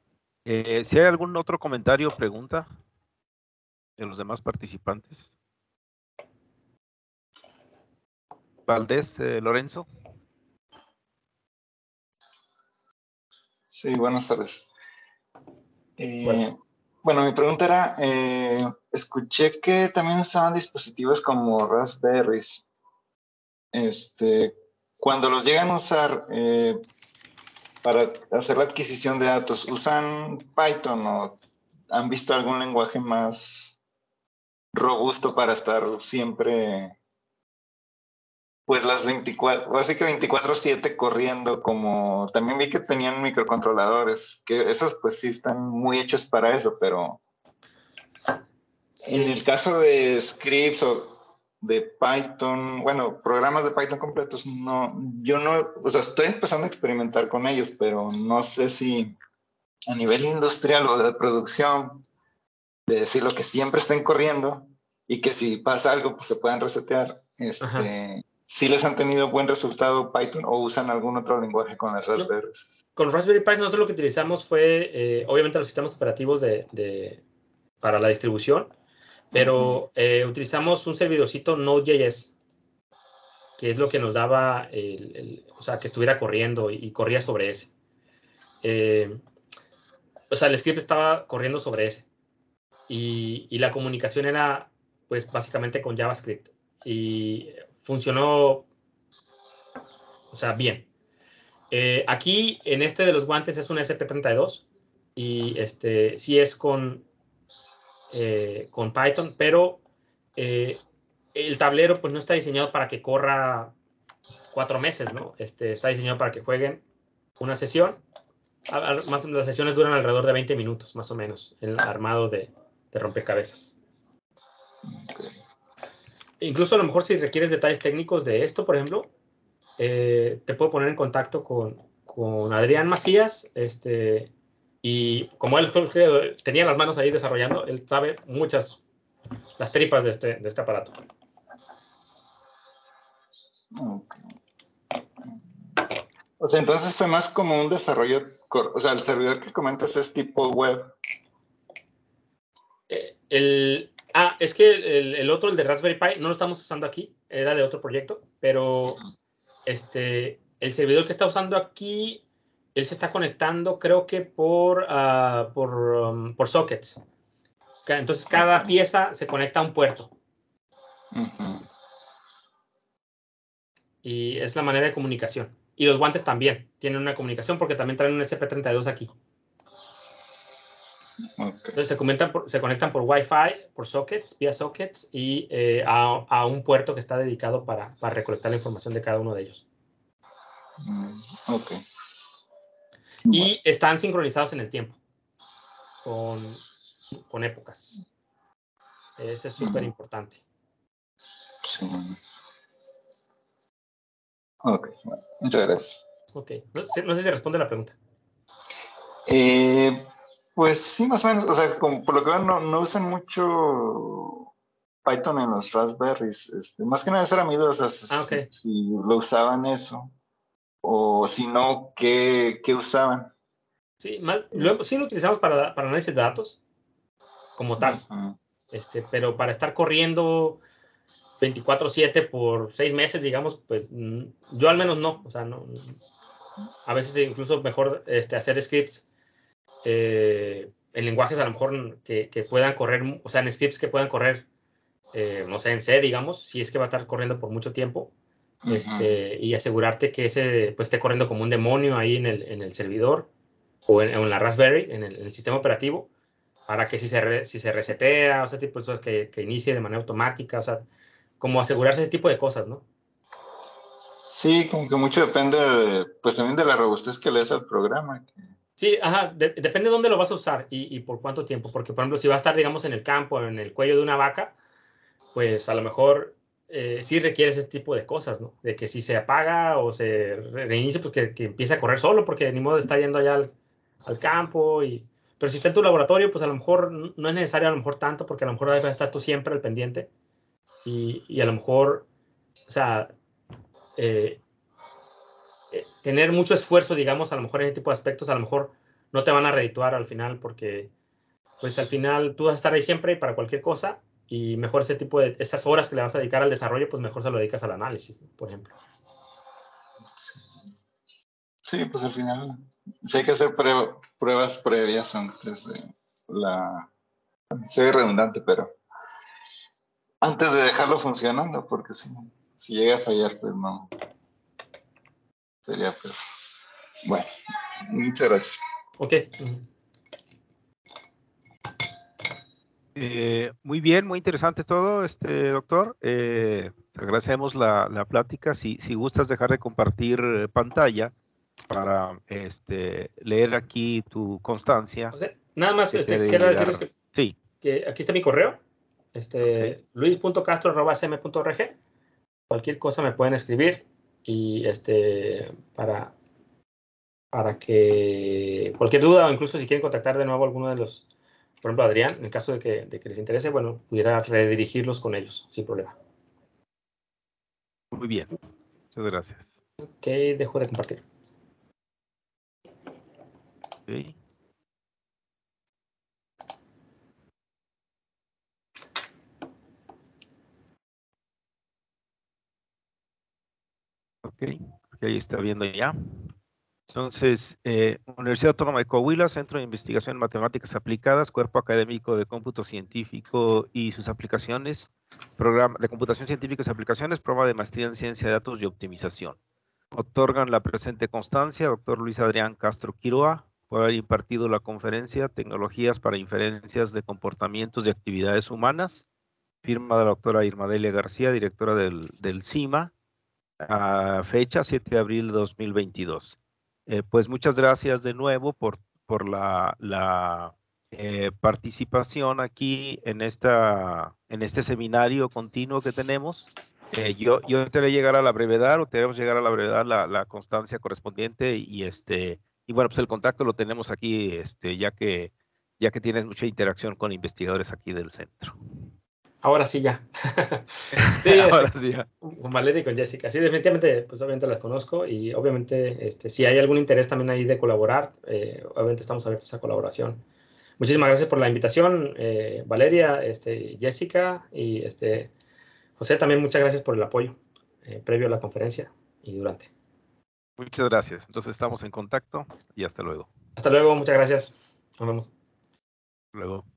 Eh, si hay algún otro comentario o pregunta de los demás participantes. Valdés, eh, Lorenzo. Sí, buenas tardes. Eh, bueno, mi pregunta era, eh, escuché que también usaban dispositivos como Raspberries. Este, cuando los llegan a usar para hacer la adquisición de datos, ¿usan Python o han visto algún lenguaje más robusto para estar siempre pues las 24, así que 24/7 corriendo, como también vi que tenían microcontroladores, que esos pues sí están muy hechos para eso, pero en el caso de scripts o de Python, bueno, programas de Python completos, no, yo no, o sea, estoy empezando a experimentar con ellos, pero no sé si a nivel industrial o de producción, de decir lo que siempre estén corriendo y que si pasa algo, pues se puedan resetear. Este, si les han tenido buen resultado Python o usan algún otro lenguaje con las Raspberry? Con Raspberry Pi nosotros lo que utilizamos fue, eh, obviamente, los sistemas operativos de, para la distribución, pero eh, utilizamos un servidorcito Node.js, que es lo que nos daba, el, o sea, que estuviera corriendo y, corría sobre ese. Eh, o sea, el script estaba corriendo sobre ese. Y, y la comunicación era, pues, básicamente con JavaScript. Y funcionó, o sea, bien. Eh, aquí, en este de los guantes, es un SP32 y este sí es con, eh, con Python, pero eh, el tablero pues no está diseñado para que corra cuatro meses, ¿no? Este, está diseñado para que jueguen una sesión. más, las sesiones duran alrededor de 20 minutos, más o menos, el armado de, rompecabezas incluso a lo mejor si requieres detalles técnicos de esto, por ejemplo, eh, te puedo poner en contacto con, Adrián Macías, este, y como él tenía las manos ahí desarrollando, él sabe muchas, las tripas de este, este aparato. O sea, entonces fue más como un desarrollo, o sea, el servidor que comentas es tipo web. Eh, el, Ah, es que el, otro, el de Raspberry Pi, no lo estamos usando aquí, era de otro proyecto, pero este, el servidor que está usando aquí, él se está conectando, creo que por, ah, um, por, sockets. Entonces cada pieza se conecta a un puerto. Y es la manera de comunicación. Y los guantes también tienen una comunicación porque también traen un SP32 aquí. Entonces se, conectan por, se por Wi-Fi, por sockets, vía sockets y eh, a, un puerto que está dedicado para, recolectar la información de cada uno de ellos. Mm, ok. Y están sincronizados en el tiempo, con, épocas. Eso es súper importante. Sí. Ok, bueno, muchas gracias. Ok, no sé, si responde la pregunta. Eh, pues sí, más o menos. O sea, como por lo que veo, no, usan mucho Python en los Raspberries. Este, más que nada, ser era O sea, ah, si, lo usaban eso. O si no, ¿qué, usaban? Sí, lo, este sí lo utilizamos para, análisis de datos, como tal. este, pero para estar corriendo 24-7 por seis meses, digamos, pues mm, yo al menos no. O sea, no. A veces incluso mejor este, hacer scripts eh, en lenguajes a lo mejor que, que, puedan correr, o sea, en scripts que puedan correr, eh, no sé, en C, digamos, si es que va a estar corriendo por mucho tiempo, este, y asegurarte que ese pues, esté corriendo como un demonio ahí en el, en el servidor o en, la Raspberry, en el, sistema operativo, para que si se, si se resetea, o sea, tipo, que, que inicie de manera automática, o sea, como asegurarse ese tipo de cosas, ¿no? Sí, como que mucho depende, pues también de la robustez que le des al programa. Que Sí, ajá, depende de dónde lo vas a usar y, por cuánto tiempo, porque por ejemplo, si va a estar, digamos, en el campo, en el cuello de una vaca, pues a lo mejor eh, sí requiere ese tipo de cosas, ¿no? De que si se apaga o se reinicia, pues que, empiece a correr solo, porque ni modo está yendo allá al, campo. Y... Pero si está en tu laboratorio, pues a lo mejor no es necesario a lo mejor tanto, porque a lo mejor a estar tú siempre al pendiente. Y, a lo mejor, o sea, eh, tener mucho esfuerzo, digamos, a lo mejor en ese tipo de aspectos, a lo mejor no te van a redituar al final porque, pues al final tú vas a estar ahí siempre para cualquier cosa y mejor ese tipo de, esas horas que le vas a dedicar al desarrollo, pues mejor se lo dedicas al análisis, por ejemplo. Sí, pues al final, sí hay que hacer pruebas previas antes de la... Soy redundante, pero antes de dejarlo funcionando, porque si, llegas a pues no, Sería Bueno, muchas gracias. Ok. Eh, muy bien, muy interesante todo, este doctor. Eh, te agradecemos la, plática. Si, si, gustas dejar de compartir eh, pantalla para este, leer aquí tu constancia. Nada más este, decirles que, sí. aquí está mi correo, este, okay. luis.castro.cm.org. Cualquier cosa me pueden escribir y este, para, que cualquier duda o incluso si quieren contactar de nuevo a alguno de los, por ejemplo, Adrián, en caso de que, les interese, bueno, pudiera redirigirlos con ellos sin problema. Muy bien, muchas gracias. Ok, dejo de compartir. Ok, ahí está viendo ya. Entonces, eh, Universidad Autónoma de Coahuila, Centro de Investigación en Matemáticas Aplicadas, Cuerpo Académico de Cómputo Científico y sus aplicaciones, Programa de Computación Científica y sus aplicaciones, prueba de Maestría en Ciencia de Datos y Optimización. Otorgan la presente constancia, doctor Luis Adrián Castro Quiroa, por haber impartido la conferencia Tecnologías para Inferencias de Comportamientos y Actividades Humanas, firma de la doctora Irma Delia García, directora del CIMA, fecha 7 de abril 2022. Eh, pues muchas gracias de nuevo por, por la, la eh, participación aquí en, esta, en este seminario continuo que tenemos. Eh, yo, yo a llegar a la brevedad o tenemos llegar a la brevedad la, la, constancia correspondiente y este y bueno, pues el contacto lo tenemos aquí, este, ya que ya que tienes mucha interacción con investigadores aquí del centro ahora sí ya. sí, este, ahora sí ya. Con Valeria y con Jessica. Sí, definitivamente, pues obviamente las conozco y obviamente este, si hay algún interés también ahí de colaborar, eh, obviamente estamos abiertos a colaboración. Muchísimas gracias por la invitación, eh, Valeria, este, Jessica y este, José, también muchas gracias por el apoyo eh, previo a la conferencia y durante. Muchas gracias. Entonces estamos en contacto y hasta luego. Hasta luego, muchas gracias. Nos vemos. Luego.